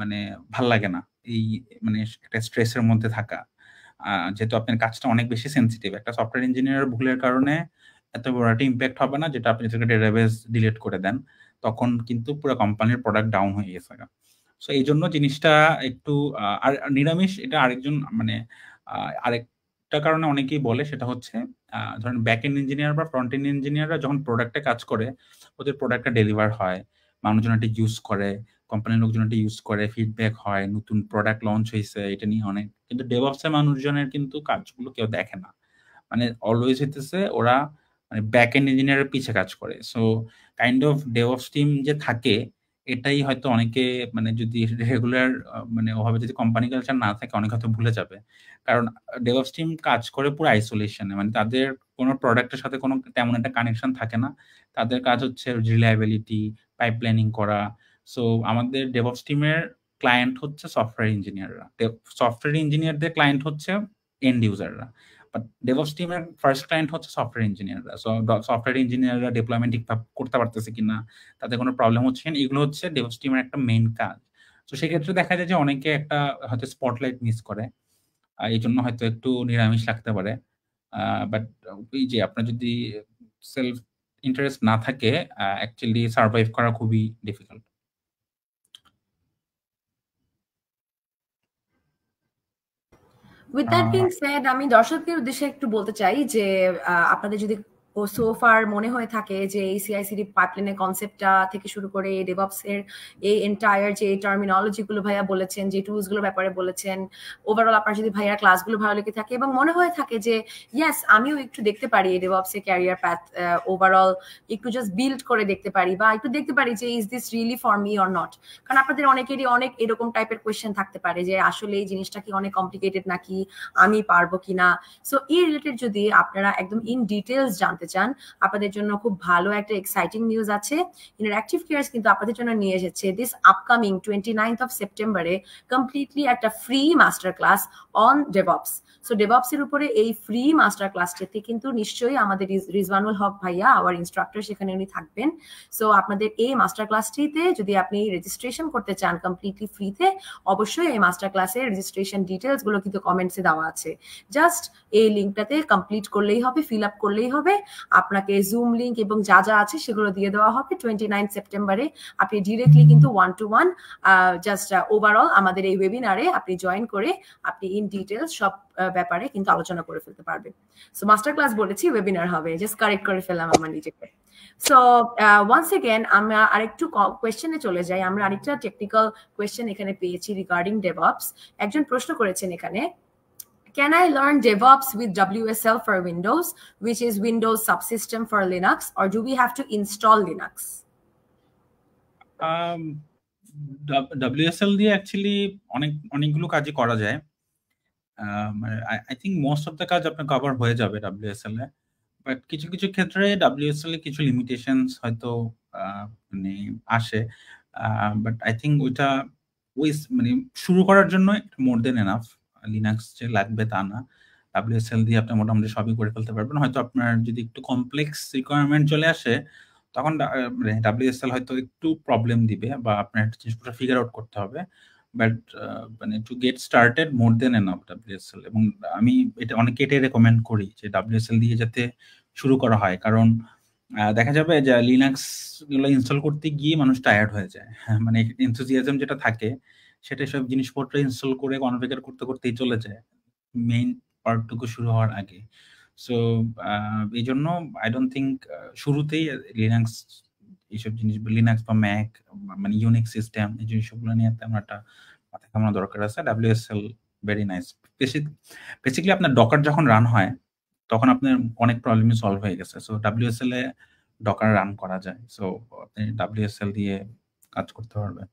মানে ভাল লাগে না এই মানে একটা স্ট্রেসের মধ্যে থাকা যেহেতু আপনার কাজটা অনেক বেশি সেন্সিটিভ একটা সফটওয়্যার ইঞ্জিনিয়ার ভুলের কারণে এত বড় একটা ইম্প্যাক্ট হবে না যেটা আপনি ডেটাবেস ডিলিট করে দেন তখন কিন্তু পুরো কোম্পানির প্রোডাক্ট ডাউন হয়ে গেছে সো এই জন্য জিনিসটা একটু আর নিরামিষ এটা আরেকজন মানে আরেকটা কারণে অনেকেই বলে সেটা হচ্ছে ধরেন ব্যাক এন্ড ইঞ্জিনিয়ার বা ফ্রন্ট এন্ড ইঞ্জিনিয়াররা যখন প্রোডাক্টে কাজ করে ওদের প্রোডাক্টটা ডেলিভার হয় মানুষজন এটা ইউজ করে কোম্পানির লোকজন এটা ইউজ করে ফিডব্যাক হয় নতুন প্রোডাক্ট লঞ্চ হয়েছে এটা নিয়ে অনেক কিন্তু ডেভঅপসের মানুষজনের কিন্তু কাজগুলো কেউ দেখে না মানে অলওয়েজ হইতেছে ওরা মানে ব্যাক এন্ড ইঞ্জিনিয়ারের পিছে কাজ করে so kind of DevOps team যে থাকে এটাই হয়তো অনেকে মানে যদি রেগুলার মানে ওভাবে যদি কোম্পানি কালচার না থাকে অনেকে হয়তো ভুলে যাবে কারণ ডেভঅপস টিম কাজ করে পুরো আইসোলেশনে মানে তাদের কোনো প্রোডাক্টের সাথে কোনো তেমন একটা কানেকশন থাকে না তাদের কাজ হচ্ছে রিলায়েবিলিটি প্ল্যানিং করা সো আমাদের ডেভঅপস টিমের ক্লায়েন্ট হচ্ছে সফটওয়্যার ইঞ্জিনিয়াররা সফটওয়্যার ইঞ্জিনিয়ারদের ক্লায়েন্ট হচ্ছে এন্ড ইউজাররা বাট ডেভঅপস টিমের ফার্স্ট ক্লায়েন্ট হচ্ছে সফটওয়্যার ইঞ্জিনিয়াররা সো সফটওয়্যার ইঞ্জিনিয়াররা ডেভেলপমেন্ট ঠিকভাবে করতে পারতেছে কিনা তাদের কোনো প্রবলেম হচ্ছে না এগুলো হচ্ছে ডেভঅপস টিমের একটা মেইন কাজ তো সেক্ষেত্রে দেখা যায় যে অনেকে একটা হয়তো স্পটলাইট মিস করে এই জন্য হয়তো একটু নিরামিষ লাগতে পারে বাট ওই যে আপনার যদি সেলফ ইন্টারেস্ট না থাকে অ্যাকচুয়ালি সার্ভাইভ করা খুবই difficult with that being said আমি দর্শকদের উদ্দেশ্যে একটু বলতে চাই যে আপনাদের যদি ও সোফার মনে হয়ে থাকে যে এই সিআইসিডি পাইপলাইনের কনসেপ্টটা থেকে শুরু করে ডেভঅপসের এই এন্টায়ার যে টার্মিনোলজিগুলো ভাইয়া বলেছেন যে টুলসগুলোর ব্যাপারে বলেছেন ওভারঅল আপনার যদি ভাইয়ার ক্লাসগুলো ভালো লেগে থাকে এবং মনে হয়ে থাকে যে ইয়াস আমিও একটু দেখতে পারি এই ডেভঅপসের ক্যারিয়ার প্যাথ ওভারঅল একটু জাস্ট বিল্ড করে দেখতে পারি বা একটু দেখতে পারি যে is this really for me or not কারণ আপনাদের অনেকেরই অনেক এরকম টাইপের কোয়েশ্চেন থাকতে পারে যে আসলে এই জিনিসটা কি অনেক কমপ্লিকেটেড নাকি আমি পারবো কিনা সো এই রিলেটেড যদি আপনারা একদম ইন ডিটেলস জানতে জানতে চান আপনাদের জন্য খুব ভালো একটা এক্সাইটিং নিউজ আছে ইন্টারঅ্যাক্টিভ কেয়ার্স কিন্তু আপনাদের জন্য নিয়ে এসেছে this upcoming twenty ninth of সেপ্টেম্বরে কমপ্লিটলি একটা free master class on DevOps so ডেভপসের উপরে এই ফ্রি মাস্টার ক্লাসটিতে কিন্তু নিশ্চয়ই আমাদের রিজওয়ানুল হক ভাইয়া আওয়ার ইনস্ট্রাক্টর সেখানে উনি থাকবেন সো আপনাদের এই মাস্টার ক্লাসটিতে যদি আপনি রেজিস্ট্রেশন করতে চান কমপ্লিটলি ফ্রিতে অবশ্যই এই মাস্টার ক্লাসের রেজিস্ট্রেশন ডিটেলস গুলো কিন্তু কমেন্টসে দেওয়া আছে জাস্ট এই লিঙ্কটাতে কমপ্লিট করলেই হবে ফিল আপ করলেই হবে আপনাকে জুম লিঙ্ক এবং যা যা আছে সেগুলো দিয়ে দেওয়া হবে টোয়েন্টি নাইন সেপ্টেম্বরে আপনি ডিরেক্টলি কিন্তু one to one just overall আমাদের এই ওয়েবিনারে আপনি জয়েন করে আপনি ইন ডিটেল সব ব্যাপারে কিন্তু আলোচনা করে ফেলতে পারবেন সো মাস্টার ক্লাস বলেছি ওয়েবিনার হবে জাস্ট কারেক্ট করে ফেললাম আমার নিজেকে সো ওয়ান্স এগেন আমরা আরেকটু কোয়েশ্চেনে চলে যাই আমরা আরেকটা টেকনিক্যাল কোয়েশ্চেন এখানে পেয়েছি রিগার্ডিং ডেভঅপস একজন প্রশ্ন করেছেন এখানে can I learn DevOps with WSL for Windows, which is Windows subsystem for Linux, or do we have to install Linux? Um, WSL দিয়ে actually অনেক অনেকগুলো কাজই করা যায়। um, I think most of the কাজ আপনি cover হয়ে যাবে WSL এ, but কিছু কিছু ক্ষেত্রে WSL এ কিছু limitations হয়তো মানে আসে, um, but I think ওটা ওই মানে শুরু করার জন্য more than enough. লিনাক্স যে লাগবে তা না ডাব্লিউএসএল দিয়ে আপনি মোটামুটি সবই করে ফেলতে পারবেন হয়তো আপনার যদি একটু কমপ্লেক্স রিকোয়ারমেন্ট চলে আসে তখন ডাব্লিউএসএল মানে হয়তো একটু প্রবলেম দিবে বা আপনার জিনিসপত্র ফিগার আউট করতে হবে বাট মানে to get started more than an of WSL এবং আমি এটা অনেকে এটাই রেকমেন্ড করি যে ডাব্লিউএসএল দিয়ে যাতে শুরু করা হয় কারণ দেখা যাবে যে লিনাক্স গুলো ইনস্টল করতে গিয়ে মানুষ টায়ার্ড হয়ে যায় মানে এনথুজিয়াজম যেটা থাকে সেটা সব জিনিসপত্র ইনস্টল করে কনফিগার করতে করতেই চলে যায় মেইন পার্টটুকু শুরু হওয়ার আগে সো এই জন্য আই ডোন্ট থিঙ্ক শুরুতেই লিনাক্স এইসব জিনিস লিনাক্স বা ম্যাক মানে ইউনিক সিস্টেম এই জিনিসগুলো নিয়ে তেমন একটা মাথা কামানো দরকার আছে ডাব্লিউএসএল ভেরি নাইস বেসিক্যালি আপনার ডকার যখন রান হয় তখন আপনার অনেক প্রবলেমই সলভ হয়ে গেছে সো ডাব্লিউএসএল এ ডকার রান করা যায় সো আপনি ডাব্লিউএসএল দিয়ে কাজ করতে পারবেন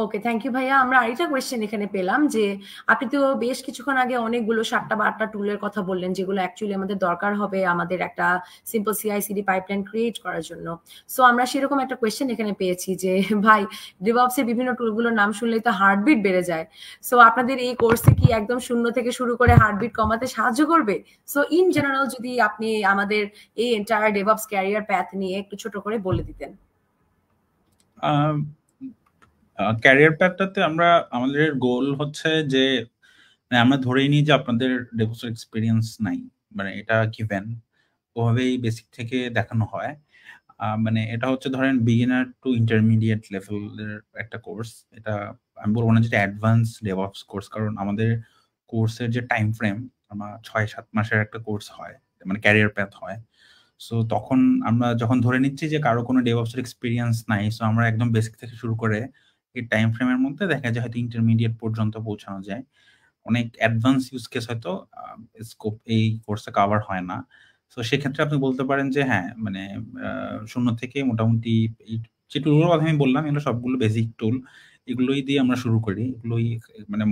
ওকে থ্যাংক ইউ ভাইয়া আমরা আরেকটা কোয়েশ্চেন এখানে পেলাম যে আপনি তো বেশ কিছুক্ষণ আগে অনেকগুলো সাতটা বা আটটা টুলের কথা বললেন যেগুলো অ্যাকচুয়ালি আমাদের দরকার হবে আমাদের একটা সিম্পল সিআইসিডি পাইপলাইন ক্রিয়েট করার জন্য সো আমরা সেরকম একটা কোয়েশ্চেন এখানে পেয়েছি যে ভাই ডিভপসের বিভিন্ন টুলগুলোর নাম শুনলেই তো হার্টবিট বেড়ে যায় সো আপনাদের এই কোর্সে কি একদম শূন্য থেকে শুরু করে হার্টবিট কমাতে সাহায্য করবে সো ইন জেনারেল যদি আপনি আমাদের এই এন্টায়ার ডেভপস ক্যারিয়ার প্যাথ নিয়ে একটু ছোট করে বলে দিতেন ক্যারিয়ার প্যাথটাতে আমরা আমাদের গোল হচ্ছে যে মানে আমরা ধরেই নিই যে আপনাদের ডেভোসের এক্সপিরিয়েন্স নাই মানে এটা গিভেন ওভাবেই বেসিক থেকে দেখানো হয় মানে এটা হচ্ছে ধরেন বিগিনার টু ইন্টারমিডিয়েট লেভেলের একটা কোর্স এটা আমি বলবো না যেটা অ্যাডভান্স ডেভঅপস কোর্স কারণ আমাদের কোর্সের যে টাইম ফ্রেম আমার ছয় সাত মাসের একটা কোর্স হয় মানে ক্যারিয়ার প্যাথ হয় সো তখন আমরা যখন ধরে নিচ্ছি যে কারো কোনো ডেভঅপসের এক্সপিরিয়েন্স নাই সো আমরা একদম বেসিক থেকে শুরু করে এই টাইম ফ্রেমের মধ্যে দেখা যায় হয়তো ইন্টারমিডিয়েট পর্যন্ত পৌঁছানো যায় অনেক অ্যাডভান্স ইউজ কেস হয়তো স্কোপ এই কোর্সে কাভার হয় না তো সেক্ষেত্রে আপনি বলতে পারেন যে হ্যাঁ মানে শূন্য থেকে মোটামুটি যে টুলগুলোর কথা আমি বললাম এগুলো সবগুলো বেসিক টুল এগুলোই দিয়ে আমরা শুরু করি এগুলোই মানে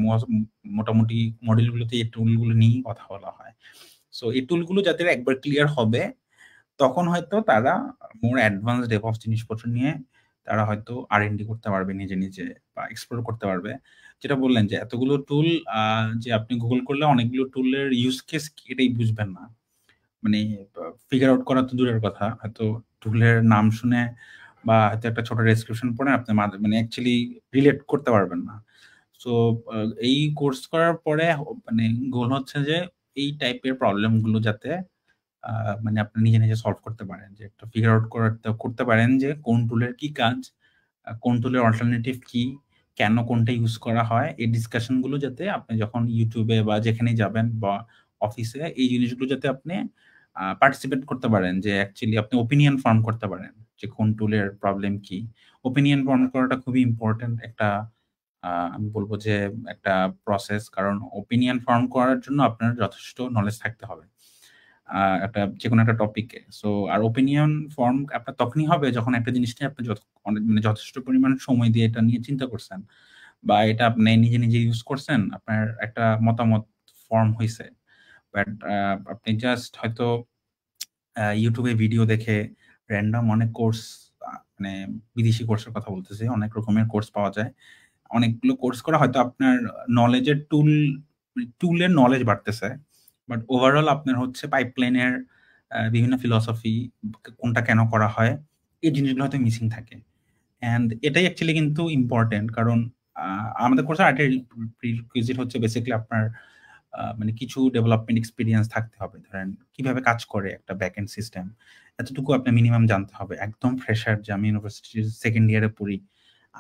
মোটামুটি মডেলগুলোতে এই টুলগুলো নিয়েই কথা বলা হয় সো এই টুলগুলো যাতে একবার ক্লিয়ার হবে তখন হয়তো তারা মোর অ্যাডভান্স অফ জিনিসপত্র নিয়ে তারা হয়তো আর করতে পারবে নিজে নিজে বা এক্সপ্লোর করতে পারবে যেটা বললেন যে এতগুলো টুল যে আপনি গুগল করলে অনেকগুলো টুলের ইউজ কেস এটাই বুঝবেন না মানে ফিগার আউট করা তো দূরের কথা হয়তো টুলের নাম শুনে বা হয়তো একটা ছোট ডেসক্রিপশন পড়ে আপনি মানে অ্যাকচুয়ালি রিলেট করতে পারবেন না সো এই কোর্স করার পরে মানে গোল হচ্ছে যে এই টাইপের প্রবলেমগুলো যাতে মানে আপনি নিজে নিজে সলভ করতে পারেন যে একটা ফিগার আউট করতে পারেন যে কোন টুলের কি কাজ কোন টুলের অল্টারনেটিভ কি কেন কোনটা ইউজ করা হয় এই ডিসকাশনগুলো যাতে আপনি যখন ইউটিউবে বা যেখানে যাবেন বা অফিসে এই জিনিসগুলো যাতে আপনি পার্টিসিপেট করতে পারেন যে অ্যাকচুয়ালি আপনি ওপিনিয়ন ফর্ম করতে পারেন যে কোন টুলের প্রবলেম কি ওপিনিয়ন ফর্ম করাটা খুবই ইম্পর্টেন্ট একটা আমি বলবো যে একটা প্রসেস কারণ ওপিনিয়ন ফর্ম করার জন্য আপনার যথেষ্ট নলেজ থাকতে হবে একটা যে কোনো একটা টপিকে সো আর ওপিনিয়ন ফর্ম আপনার তখনই হবে যখন একটা জিনিস নিয়ে আপনি মানে যথেষ্ট পরিমাণ সময় দিয়ে এটা নিয়ে চিন্তা করছেন বা এটা আপনি নিজে নিজে ইউজ করছেন আপনার একটা মতামত ফর্ম হয়েছে বাট আপনি জাস্ট হয়তো ইউটিউবে ভিডিও দেখে র্যান্ডম অনেক কোর্স মানে বিদেশি কোর্সের কথা বলতেছি অনেক রকমের কোর্স পাওয়া যায় অনেকগুলো কোর্স করা হয়তো আপনার নলেজের টুল টুলের নলেজ বাড়তেছে বাট ওভারঅল আপনার হচ্ছে পাইপলাইনের বিভিন্ন ফিলসফি কোনটা কেন করা হয় এই জিনিসগুলো হয়তো মিসিং থাকে অ্যান্ড এটাই অ্যাকচুয়ালি কিন্তু ইম্পর্টেন্ট কারণ আমাদের কোর্সে আর্টের প্রিকুইজিট হচ্ছে বেসিক্যালি আপনার মানে কিছু ডেভেলপমেন্ট এক্সপিরিয়েন্স থাকতে হবে ধরেন কিভাবে কাজ করে একটা ব্যাক এন্ড সিস্টেম এতটুকু আপনার মিনিমাম জানতে হবে একদম ফ্রেশার যে আমি ইউনিভার্সিটির সেকেন্ড ইয়ারে পড়ি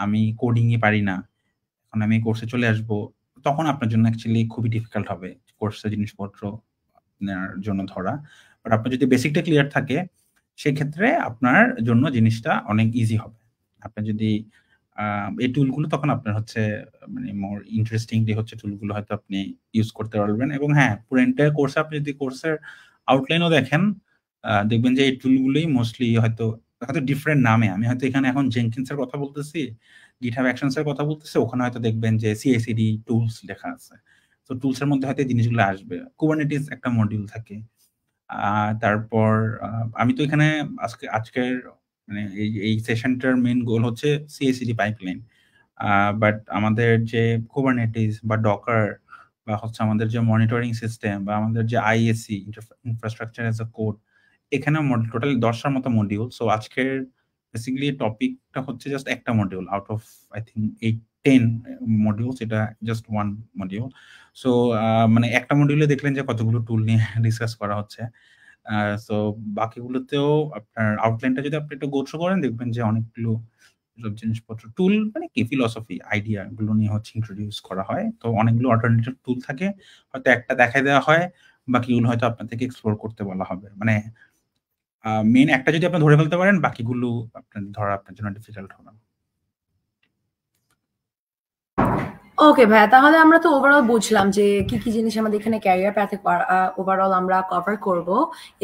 আমি কোডিংয়ে পারি না এখন আমি কোর্সে চলে আসব তখন আপনার জন্য অ্যাকচুয়ালি খুবই ডিফিকাল্ট হবে কোর্সে জিনিসপত্র নেওয়ার জন্য ধরা বাট আপনার যদি বেসিকটা ক্লিয়ার থাকে সেক্ষেত্রে আপনার জন্য জিনিসটা অনেক ইজি হবে আপনি যদি এই টুলগুলো তখন আপনার হচ্ছে মানে মোর ইন্টারেস্টিংলি হচ্ছে টুলগুলো হয়তো আপনি ইউজ করতে পারবেন এবং হ্যাঁ পুরো এন্টায়ার কোর্সে আপনি যদি কোর্সের আউটলাইনও দেখেন দেখবেন যে এই টুলগুলোই মোস্টলি হয়তো হয়তো ডিফারেন্ট নামে আমি হয়তো এখানে এখন জেনকিন্সের কথা বলতেছি গিটহাব অ্যাকশনসের কথা বলতেছি ওখানে হয়তো দেখবেন যে সিএসিডি টুলস লেখা আছে তো টুলসের মধ্যে হয়তো জিনিসগুলো আসবে কুবারনেটিস একটা মডিউল থাকে তারপর আমি তো এখানে আজকে আজকের মানে এই এই সেশনটার মেন গোল হচ্ছে সিএসিডি পাইপলাইন বাট আমাদের যে কুবারনেটিস বা ডকার বা হচ্ছে আমাদের যে মনিটরিং সিস্টেম বা আমাদের যে IAC infrastructure as a code এখানে টোটালি দশটার মতো মডিউল সো আজকের বেসিক্যালি টপিকটা হচ্ছে জাস্ট একটা module out of I think eight 10 modules এটা জাস্ট ওয়ান মডিউল সো মানে একটা মডিউলে দেখলেন যে কতগুলো টুল নিয়ে ডিসকাস করা হচ্ছে সো বাকিগুলোতেও আপনার আউটলাইনটা যদি আপনি একটু গোত্র করেন দেখবেন যে অনেকগুলো সব জিনিসপত্র টুল মানে কি ফিলসফি আইডিয়া গুলো নিয়ে হচ্ছে ইন্ট্রোডিউস করা হয় তো অনেকগুলো অল্টারনেটিভ টুল থাকে হয়তো একটা দেখাই দেওয়া হয় বাকিগুলো হয়তো আপনাদেরকে এক্সপ্লোর করতে বলা হবে মানে মেন একটা যদি আপনি ধরে ফেলতে পারেন বাকিগুলো আপনার ধরা আপনার জন্য ডিফিকাল্ট হবে ওকে ভাইয়া তাহলে আমরা তো ওভারঅল বুঝলাম যে কি কি জিনিস আমাদের এখানে ক্যারিয়ার প্যাথে ওভারঅল আমরা কভার করব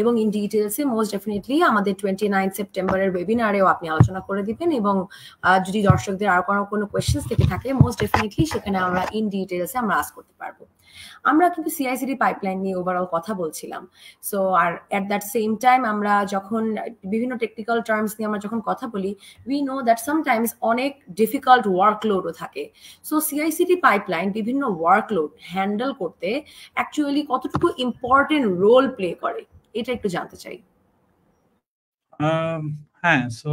এবং ইন ডিটেলসে মোস্ট ডেফিনেটলি আমাদের টোয়েন্টি নাইন সেপ্টেম্বরের ওয়েবিনারেও আপনি আলোচনা করে দিবেন এবং যদি দর্শকদের আর কোনো কোনো কোয়েশ্চেন থেকে থাকে মোস্ট ডেফিনেটলি সেখানে আমরা ইন ডিটেলসে আমরা আস করতে পারবো আমরা কিন্তু সিআইসিডি পাইপলাইন নিয়ে ওভারঅল কথা বলছিলাম সো আর অ্যাট দ্যাট সেম টাইম আমরা যখন বিভিন্ন টেকনিক্যাল টার্মস নিয়ে আমরা যখন কথা বলি উই নো দ্যাট সামটাইমস অনেক ডিফিকাল্ট ওয়ার্কলোডও থাকে সো সিআইসিডি পাইপলাইন বিভিন্ন ওয়ার্কলোড হ্যান্ডেল করতে অ্যাকচুয়ালি কতটুকু ইম্পর্টেন্ট রোল প্লে করে এটা একটু জানতে চাই um, হ্যাঁ সো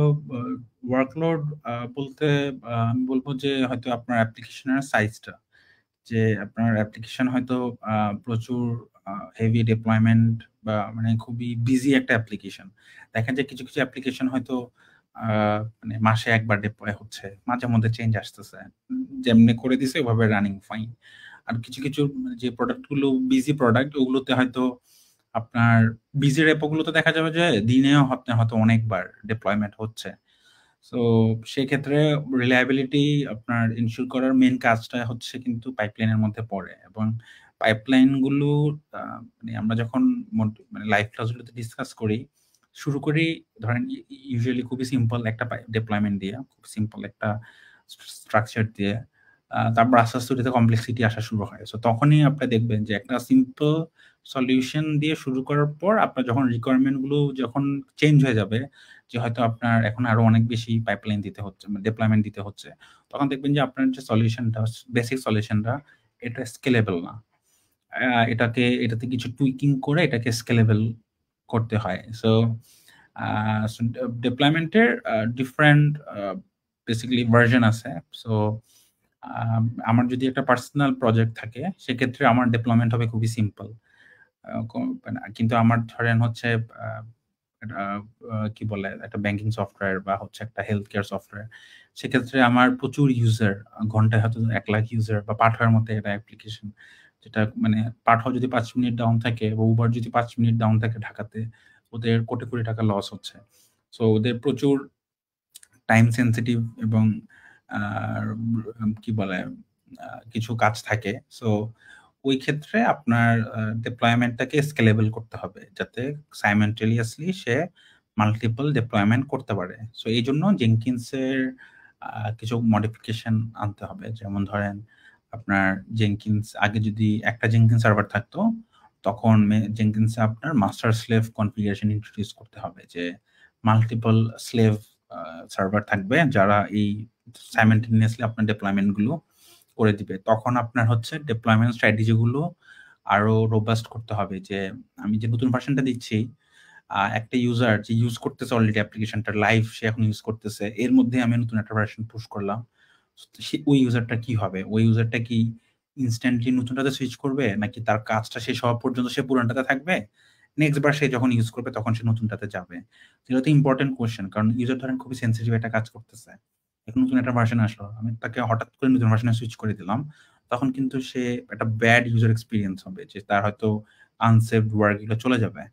ওয়ার্কলোড uh, uh, বলতে uh, আমি বলবো যে হয়তো আপনার অ্যাপ্লিকেশনের সাইজটা যে আপনার অ্যাপ্লিকেশন হয়তো প্রচুর হেভি ডিপ্লয়মেন্ট বা মানে খুবই বিজি একটা অ্যাপ্লিকেশন দেখেন যে কিছু কিছু অ্যাপ্লিকেশন হয়তো মানে মাসে একবার ডিপ্লয় হচ্ছে মাঝে মধ্যে চেঞ্জ আসতেছে যেমনি করে দিছে ওইভাবে রানিং ফাইন আর কিছু কিছু মানে যে প্রোডাক্টগুলো বিজি প্রোডাক্ট ওগুলোতে হয়তো আপনার বিজি তো দেখা যাবে যে দিনেও আপনার হয়তো অনেকবার ডিপ্লয়মেন্ট হচ্ছে সো সেক্ষেত্রে রিলায়াবিলিটি আপনার ইনশিওর করার মেন কাজটা হচ্ছে কিন্তু পাইপলাইনের মধ্যে পড়ে এবং পাইপলাইনগুলো মানে আমরা যখন মানে লাইফ ক্লাসগুলোতে ডিসকাস করি শুরু করি ধরেন ইউজুয়ালি খুবই সিম্পল একটা ডিপ্লয়মেন্ট দিয়ে খুব সিম্পল একটা স্ট্রাকচার দিয়ে তারপর আস্তে আস্তে কমপ্লেক্সিটি আসা শুরু হয় সো তখনই আপনি দেখবেন যে একটা সিম্পল সলিউশন দিয়ে শুরু করার পর আপনার যখন রিকোয়ারমেন্টগুলো যখন চেঞ্জ হয়ে যাবে যে হয়তো আপনার এখন আরো অনেক বেশি পাইপলাইন দিতে হচ্ছে ডিপ্লয়মেন্ট মানে দিতে হচ্ছে তখন দেখবেন যে আপনার যে সলিউশনটা বেসিক সলিউশনটা এটা স্কেলেবল না এটাকে এটাতে কিছু টুইকিং করে এটাকে স্কেলেবল করতে হয় সো ডিপ্লয়মেন্টের ডিফারেন্ট বেসিক্যালি ভার্জন আছে সো আমার যদি একটা পার্সোনাল প্রজেক্ট থাকে সেক্ষেত্রে আমার ডিপ্লয়মেন্ট হবে খুবই সিম্পল মানে, কিন্তু আমার ধরেন হচ্ছে কি বলে একটা ব্যাংকিং সফটওয়্যার বা হচ্ছে একটা হেলথ কেয়ার সফটওয়্যার সেক্ষেত্রে আমার প্রচুর ইউজার ঘন্টায় হয়তো এক লাখ ইউজার বা পাঠার মতো একটা অ্যাপ্লিকেশন যেটা মানে পাঠাও যদি পাঁচ মিনিট ডাউন থাকে বা উবার যদি পাঁচ মিনিট ডাউন থাকে ঢাকাতে ওদের কোটি কোটি টাকা লস হচ্ছে সো ওদের প্রচুর টাইম সেন্সিটিভ এবং কি বলে কিছু কাজ থাকে সো ওই ক্ষেত্রে আপনার ডিপ্লয়মেন্টটাকে স্কেলেবল করতে হবে যাতে সাইমেন্টেলিয়াসলি সে মাল্টিপল ডিপ্লয়মেন্ট করতে পারে সো এই জন্য জেঙ্কিন্সের কিছু মডিফিকেশন আনতে হবে যেমন ধরেন আপনার জেঙ্কিন্স আগে যদি একটা জেঙ্কিন সার্ভার থাকতো তখন জেনকিন্সে আপনার মাস্টার স্লেভ কনফিগারেশন ইন্ট্রোডিউস করতে হবে যে মাল্টিপল স্লেভ সার্ভার থাকবে যারা এই সাইমেন্টেনিয়াসলি আপনার ডিপ্লয়মেন্টগুলো গুলো করে দিবে তখন আপনার হচ্ছে ডেপ্লয়মেন্ট গুলো আরো রোবাস্ট করতে হবে যে আমি যে নতুন ভার্সনটা দিচ্ছি একটা ইউজার যে ইউজ করতেছে অলরেডি অ্যাপ্লিকেশনটা লাইভ সে এখন ইউজ করতেছে এর মধ্যে আমি নতুন একটা ভার্সন পুশ করলাম ওই ইউজারটা কি হবে ওই ইউজারটা কি ইনস্ট্যান্টলি নতুনটাতে সুইচ করবে নাকি তার কাজটা শেষ হওয়া পর্যন্ত সে পুরানটাতে থাকবে নেক্সট বার সে যখন ইউজ করবে তখন সে নতুনটাতে যাবে এটা তো ইম্পর্টেন্ট কোয়েশ্চেন কারণ ইউজার ধরেন খুবই সেন্সিটিভ একটা কাজ করতেছে এখন নতুন একটা ভার্সন আসলো আমি তাকে হঠাৎ করে নতুন ভার্সনে সুইচ করে দিলাম তখন কিন্তু সে একটা ব্যাড ইউজার এক্সপিরিয়েন্স হবে যে তার হয়তো আনসেভড ওয়ার্কগুলো চলে যাবে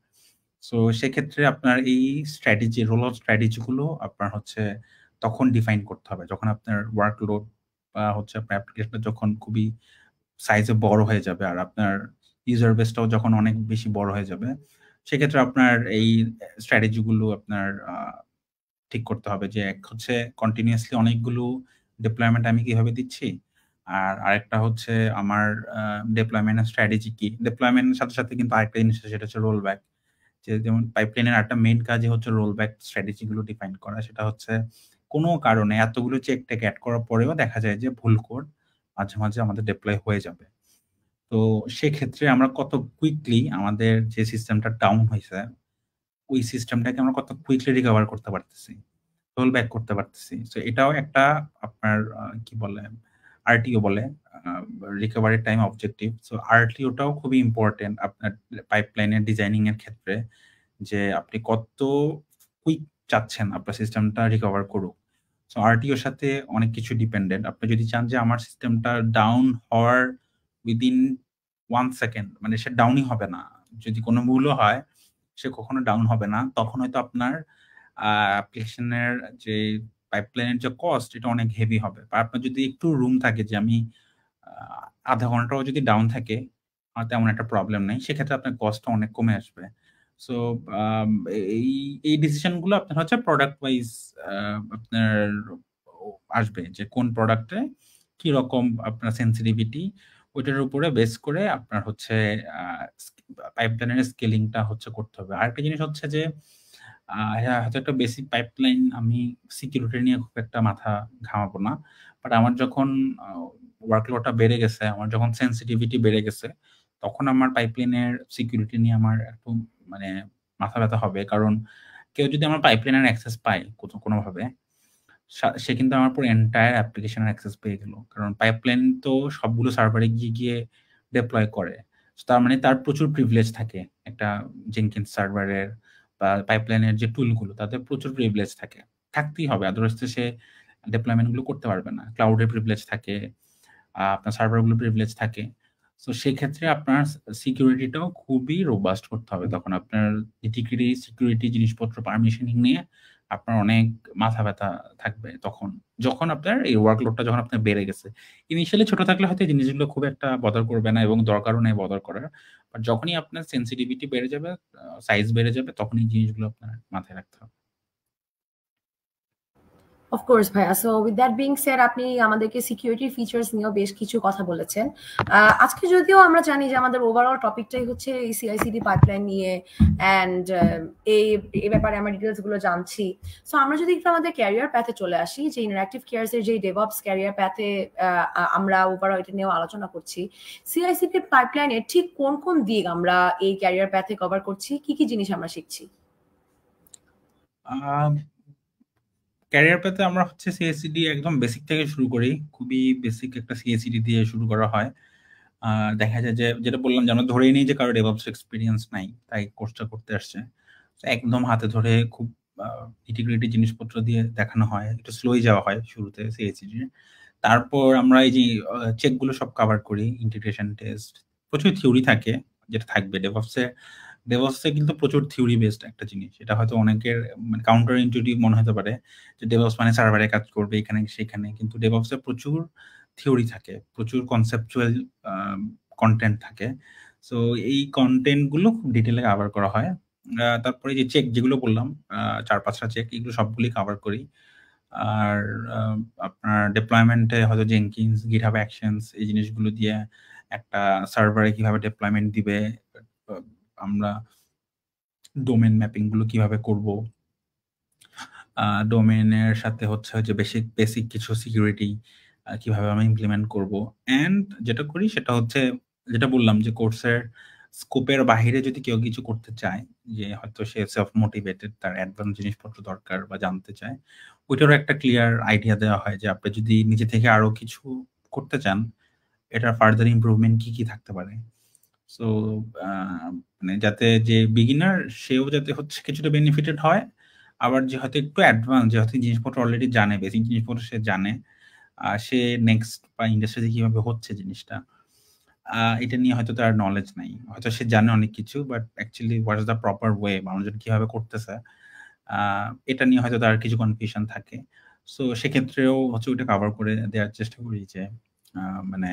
সো সেক্ষেত্রে আপনার এই স্ট্র্যাটেজি রোল অফ স্ট্র্যাটেজিগুলো আপনার হচ্ছে তখন ডিফাইন করতে হবে যখন আপনার ওয়ার্কলোড বা হচ্ছে আপনার অ্যাপ্লিকেশনটা যখন খুবই সাইজে বড় হয়ে যাবে আর আপনার ইউজার বেসটাও যখন অনেক বেশি বড় হয়ে যাবে সেক্ষেত্রে আপনার এই স্ট্র্যাটেজিগুলো আপনার ঠিক করতে হবে যে এক হচ্ছে কন্টিনিউয়াসলি অনেকগুলো ডিপ্লয়মেন্ট আমি কিভাবে দিচ্ছি আর আরেকটা হচ্ছে আমার ডিপ্লয়মেন্টের স্ট্র্যাটেজি কি ডিপ্লয়মেন্টের সাথে সাথে কিন্তু আরেকটা জিনিস সেটা হচ্ছে রোল ব্যাক যে যেমন পাইপলাইনের একটা মেইন কাজে হচ্ছে রোল ব্যাক স্ট্র্যাটেজিগুলো ডিফাইন করা সেটা হচ্ছে কোনো কারণে এতগুলো চেক টেক অ্যাড করার পরেও দেখা যায় যে ভুল কোড মাঝে মাঝে আমাদের ডিপ্লয় হয়ে যাবে তো সেক্ষেত্রে আমরা কত কুইকলি আমাদের যে সিস্টেমটা ডাউন হয়েছে ওই সিস্টেমটাকে আমরা কত কুইকলি রিকভার করতে পারতেছি রোল ব্যাক করতে পারতেছি সো এটাও একটা আপনার কি বলে আরটিও বলে রিকভারি টাইম অবজেক্টিভ সো আরটিওটাও খুবই ইম্পর্টেন্ট আপনার পাইপলাইনের ডিজাইনিং এর ক্ষেত্রে যে আপনি কত কুইক চাচ্ছেন আপনার সিস্টেমটা রিকভার করুক সো আরটিওর সাথে অনেক কিছু ডিপেন্ডেন্ট আপনি যদি চান যে আমার সিস্টেমটা ডাউন হওয়ার উইদিন ওয়ান সেকেন্ড মানে সে ডাউনই হবে না যদি কোনো ভুলও হয় সে কখনো ডাউন হবে না তখন হয়তো আপনার অ্যাপ্লিকেশনের যে পাইপলাইনের যে কস্ট এটা অনেক হেভি হবে বা আপনার যদি একটু রুম থাকে যে আমি আধা ঘন্টাও যদি ডাউন থাকে তেমন একটা প্রবলেম নেই সেক্ষেত্রে আপনার কস্টটা অনেক কমে আসবে সো এই এই ডিসিশনগুলো আপনার হচ্ছে প্রোডাক্ট ওয়াইজ আপনার আসবে যে কোন প্রোডাক্টে কীরকম আপনার সেন্সিটিভিটি ওইটার উপরে বেস করে আপনার হচ্ছে পাইপলাইনের স্কেলিংটা হচ্ছে করতে হবে আর একটা জিনিস হচ্ছে যে হয়তো একটা বেসিক পাইপলাইন আমি সিকিউরিটি নিয়ে খুব একটা মাথা ঘামাবো না বাট আমার যখন ওয়ার্কলোডটা বেড়ে গেছে আমার যখন সেন্সিটিভিটি বেড়ে গেছে তখন আমার পাইপলাইনের সিকিউরিটি নিয়ে আমার একটু মানে মাথা ব্যথা হবে কারণ কেউ যদি আমার পাইপলাইনের অ্যাক্সেস পায় কোনোভাবে সে কিন্তু আমার পুরো এন্টায়ার অ্যাপ্লিকেশনের অ্যাক্সেস পেয়ে গেল কারণ পাইপলাইন তো সবগুলো সার্ভারে গিয়ে গিয়ে ডিপ্লয় করে তার মানে তার প্রচুর প্রিভিলেজ থাকে একটা জেনকিন সার্ভারের বা পাইপলাইনের যে টুলগুলো তাদের প্রচুর প্রিভিলেজ থাকে থাকতেই হবে আদারস সে ডেপ্লয়মেন্টগুলো করতে পারবে না ক্লাউডের প্রিভিলেজ থাকে আপনার সার্ভারগুলো প্রিভিলেজ থাকে তো সেক্ষেত্রে আপনার সিকিউরিটিটাও খুবই রোবাস্ট করতে হবে তখন আপনার নিটিগ্রিটি সিকিউরিটি জিনিসপত্র পারমিশন নিয়ে আপনার অনেক মাথা ব্যথা থাকবে তখন যখন আপনার এই ওয়ার্কলোডটা যখন আপনার বেড়ে গেছে ইনিশিয়ালি ছোট থাকলে হয়তো জিনিসগুলো খুব একটা বদল করবে না এবং দরকারও নেই বদল করার বাট যখনই আপনার সেন্সিটিভিটি বেড়ে যাবে সাইজ বেড়ে যাবে তখনই জিনিসগুলো আপনার মাথায় রাখতে হবে অফকোর্স ভাইয়া so with that being sir আপনি আমাদেরকে সিকিউরিটি ফিচার্স নিয়েও বেশ কিছু কথা বলেছেন আজকে যদিও আমরা জানি যে আমাদের ওভারঅল টপিকটাই হচ্ছে এই সিআইসিডি পাইপলাইন নিয়ে অ্যান্ড এই এই ব্যাপারে আমরা ডিটেলসগুলো জানছি সো আমরা যদি একটু আমাদের ক্যারিয়ার প্যাথে চলে আসি যে ইন্টারাক্টিভ কেয়ার্সের যে ডেভঅপস ক্যারিয়ার প্যাথে আমরা ওভারঅল এটা নিয়েও আলোচনা করছি সিআইসিডি পাইপলাইনের ঠিক কোন কোন দিক আমরা এই ক্যারিয়ার প্যাথে কভার করছি কি কি জিনিস আমরা শিখছি ক্যারিয়ার পেতে আমরা হচ্ছে সিএসিডি e একদম বেসিক থেকে শুরু করি খুবই বেসিক একটা সিএসিডি e দিয়ে শুরু করা হয় দেখা যায় যে যেটা বললাম যে আমরা ধরেই নিই যে কারো ডেভঅপস এক্সপিরিয়েন্স নাই তাই কোর্সটা করতে আসছে একদম হাতে ধরে খুব ইটিগ্রিটি জিনিসপত্র দিয়ে দেখানো হয় একটু স্লোই যাওয়া হয় শুরুতে সিএসিডি e তারপর আমরা এই যে চেকগুলো সব কাভার করি ইন্টিগ্রেশন টেস্ট প্রচুর থিওরি থাকে যেটা থাকবে ডেভঅপসে ডেভসে কিন্তু প্রচুর থিওরি বেসড একটা জিনিস এটা হয়তো অনেকের মানে কাউন্টার ইনটিউটিভ মনে হতে পারে যে ডেভস মানে সার্ভারে কাজ করবে এখানে সেখানে কিন্তু ডেভসে প্রচুর থিওরি থাকে প্রচুর কনসেপচুয়াল কন্টেন্ট থাকে সো এই কন্টেন্টগুলো খুব ডিটেলে কাভার করা হয় তারপরে যে চেক যেগুলো বললাম চার পাঁচটা চেক এগুলো সবগুলি কাভার করি আর আপনার ডেপ্লয়মেন্টে হয়তো জেঙ্কিন্স হাব অ্যাকশনস এই জিনিসগুলো দিয়ে একটা সার্ভারে কিভাবে ডেপ্লয়মেন্ট দিবে আমরা ডোমেন ম্যাপিংগুলো কিভাবে করব ডোমেনের সাথে হচ্ছে যে বেসিক বেসিক কিছু সিকিউরিটি কিভাবে আমি ইমপ্লিমেন্ট করব অ্যান্ড যেটা করি সেটা হচ্ছে যেটা বললাম যে কোর্সের স্কোপের বাহিরে যদি কেউ কিছু করতে চায় যে হয়তো সে সেলফ মোটিভেটেড তার অ্যাডভান্স জিনিসপত্র দরকার বা জানতে চায় ওইটারও একটা ক্লিয়ার আইডিয়া দেওয়া হয় যে আপনি যদি নিজে থেকে আরো কিছু করতে চান এটার ফার্দার ইম্প্রুভমেন্ট কি কি থাকতে পারে সো মানে যাতে যে বিগিনার সেও যাতে হচ্ছে কিছুটা বেনিফিটেড হয় আবার যে হয়তো একটু অ্যাডভান্স যে হয়তো জিনিসপত্র অলরেডি জানে বেসিক জিনিসপত্র সে জানে সে নেক্সট বা ইন্ডাস্ট্রিতে কীভাবে হচ্ছে জিনিসটা এটা নিয়ে হয়তো তার নলেজ নাই হয়তো সে জানে অনেক কিছু but actually what is the proper way মানুষজন কীভাবে করতেছে এটা নিয়ে হয়তো তার কিছু কনফিউশন থাকে সো সেক্ষেত্রেও হচ্ছে ওইটা কাভার করে দেওয়ার চেষ্টা করি যে মানে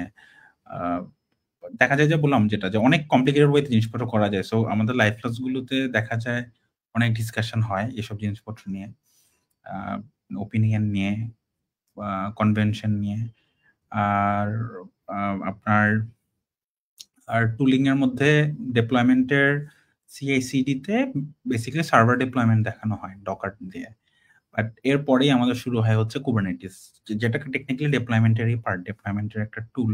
দেখা যায় যে বললাম যেটা যে অনেক কমপ্লিকেটেড ওয়েতে জিনিসপত্র করা যায় সো আমাদের লাইফ ক্লাসগুলোতে দেখা যায় অনেক ডিসকাশন হয় এসব জিনিসপত্র নিয়ে ওপিনিয়ন নিয়ে কনভেনশন নিয়ে আর আপনার আর টুলিং এর মধ্যে ডিপ্লয়মেন্টের সিআইসিডিতে বেসিক্যালি সার্ভার ডিপ্লয়মেন্ট দেখানো হয় ডকার দিয়ে বাট এরপরেই আমাদের শুরু হয় হচ্ছে কুবারনেটিস যেটা টেকনিক্যালি ডিপ্লয়মেন্টেরই পার্ট ডিপ্লয়মেন্টের একটা টুল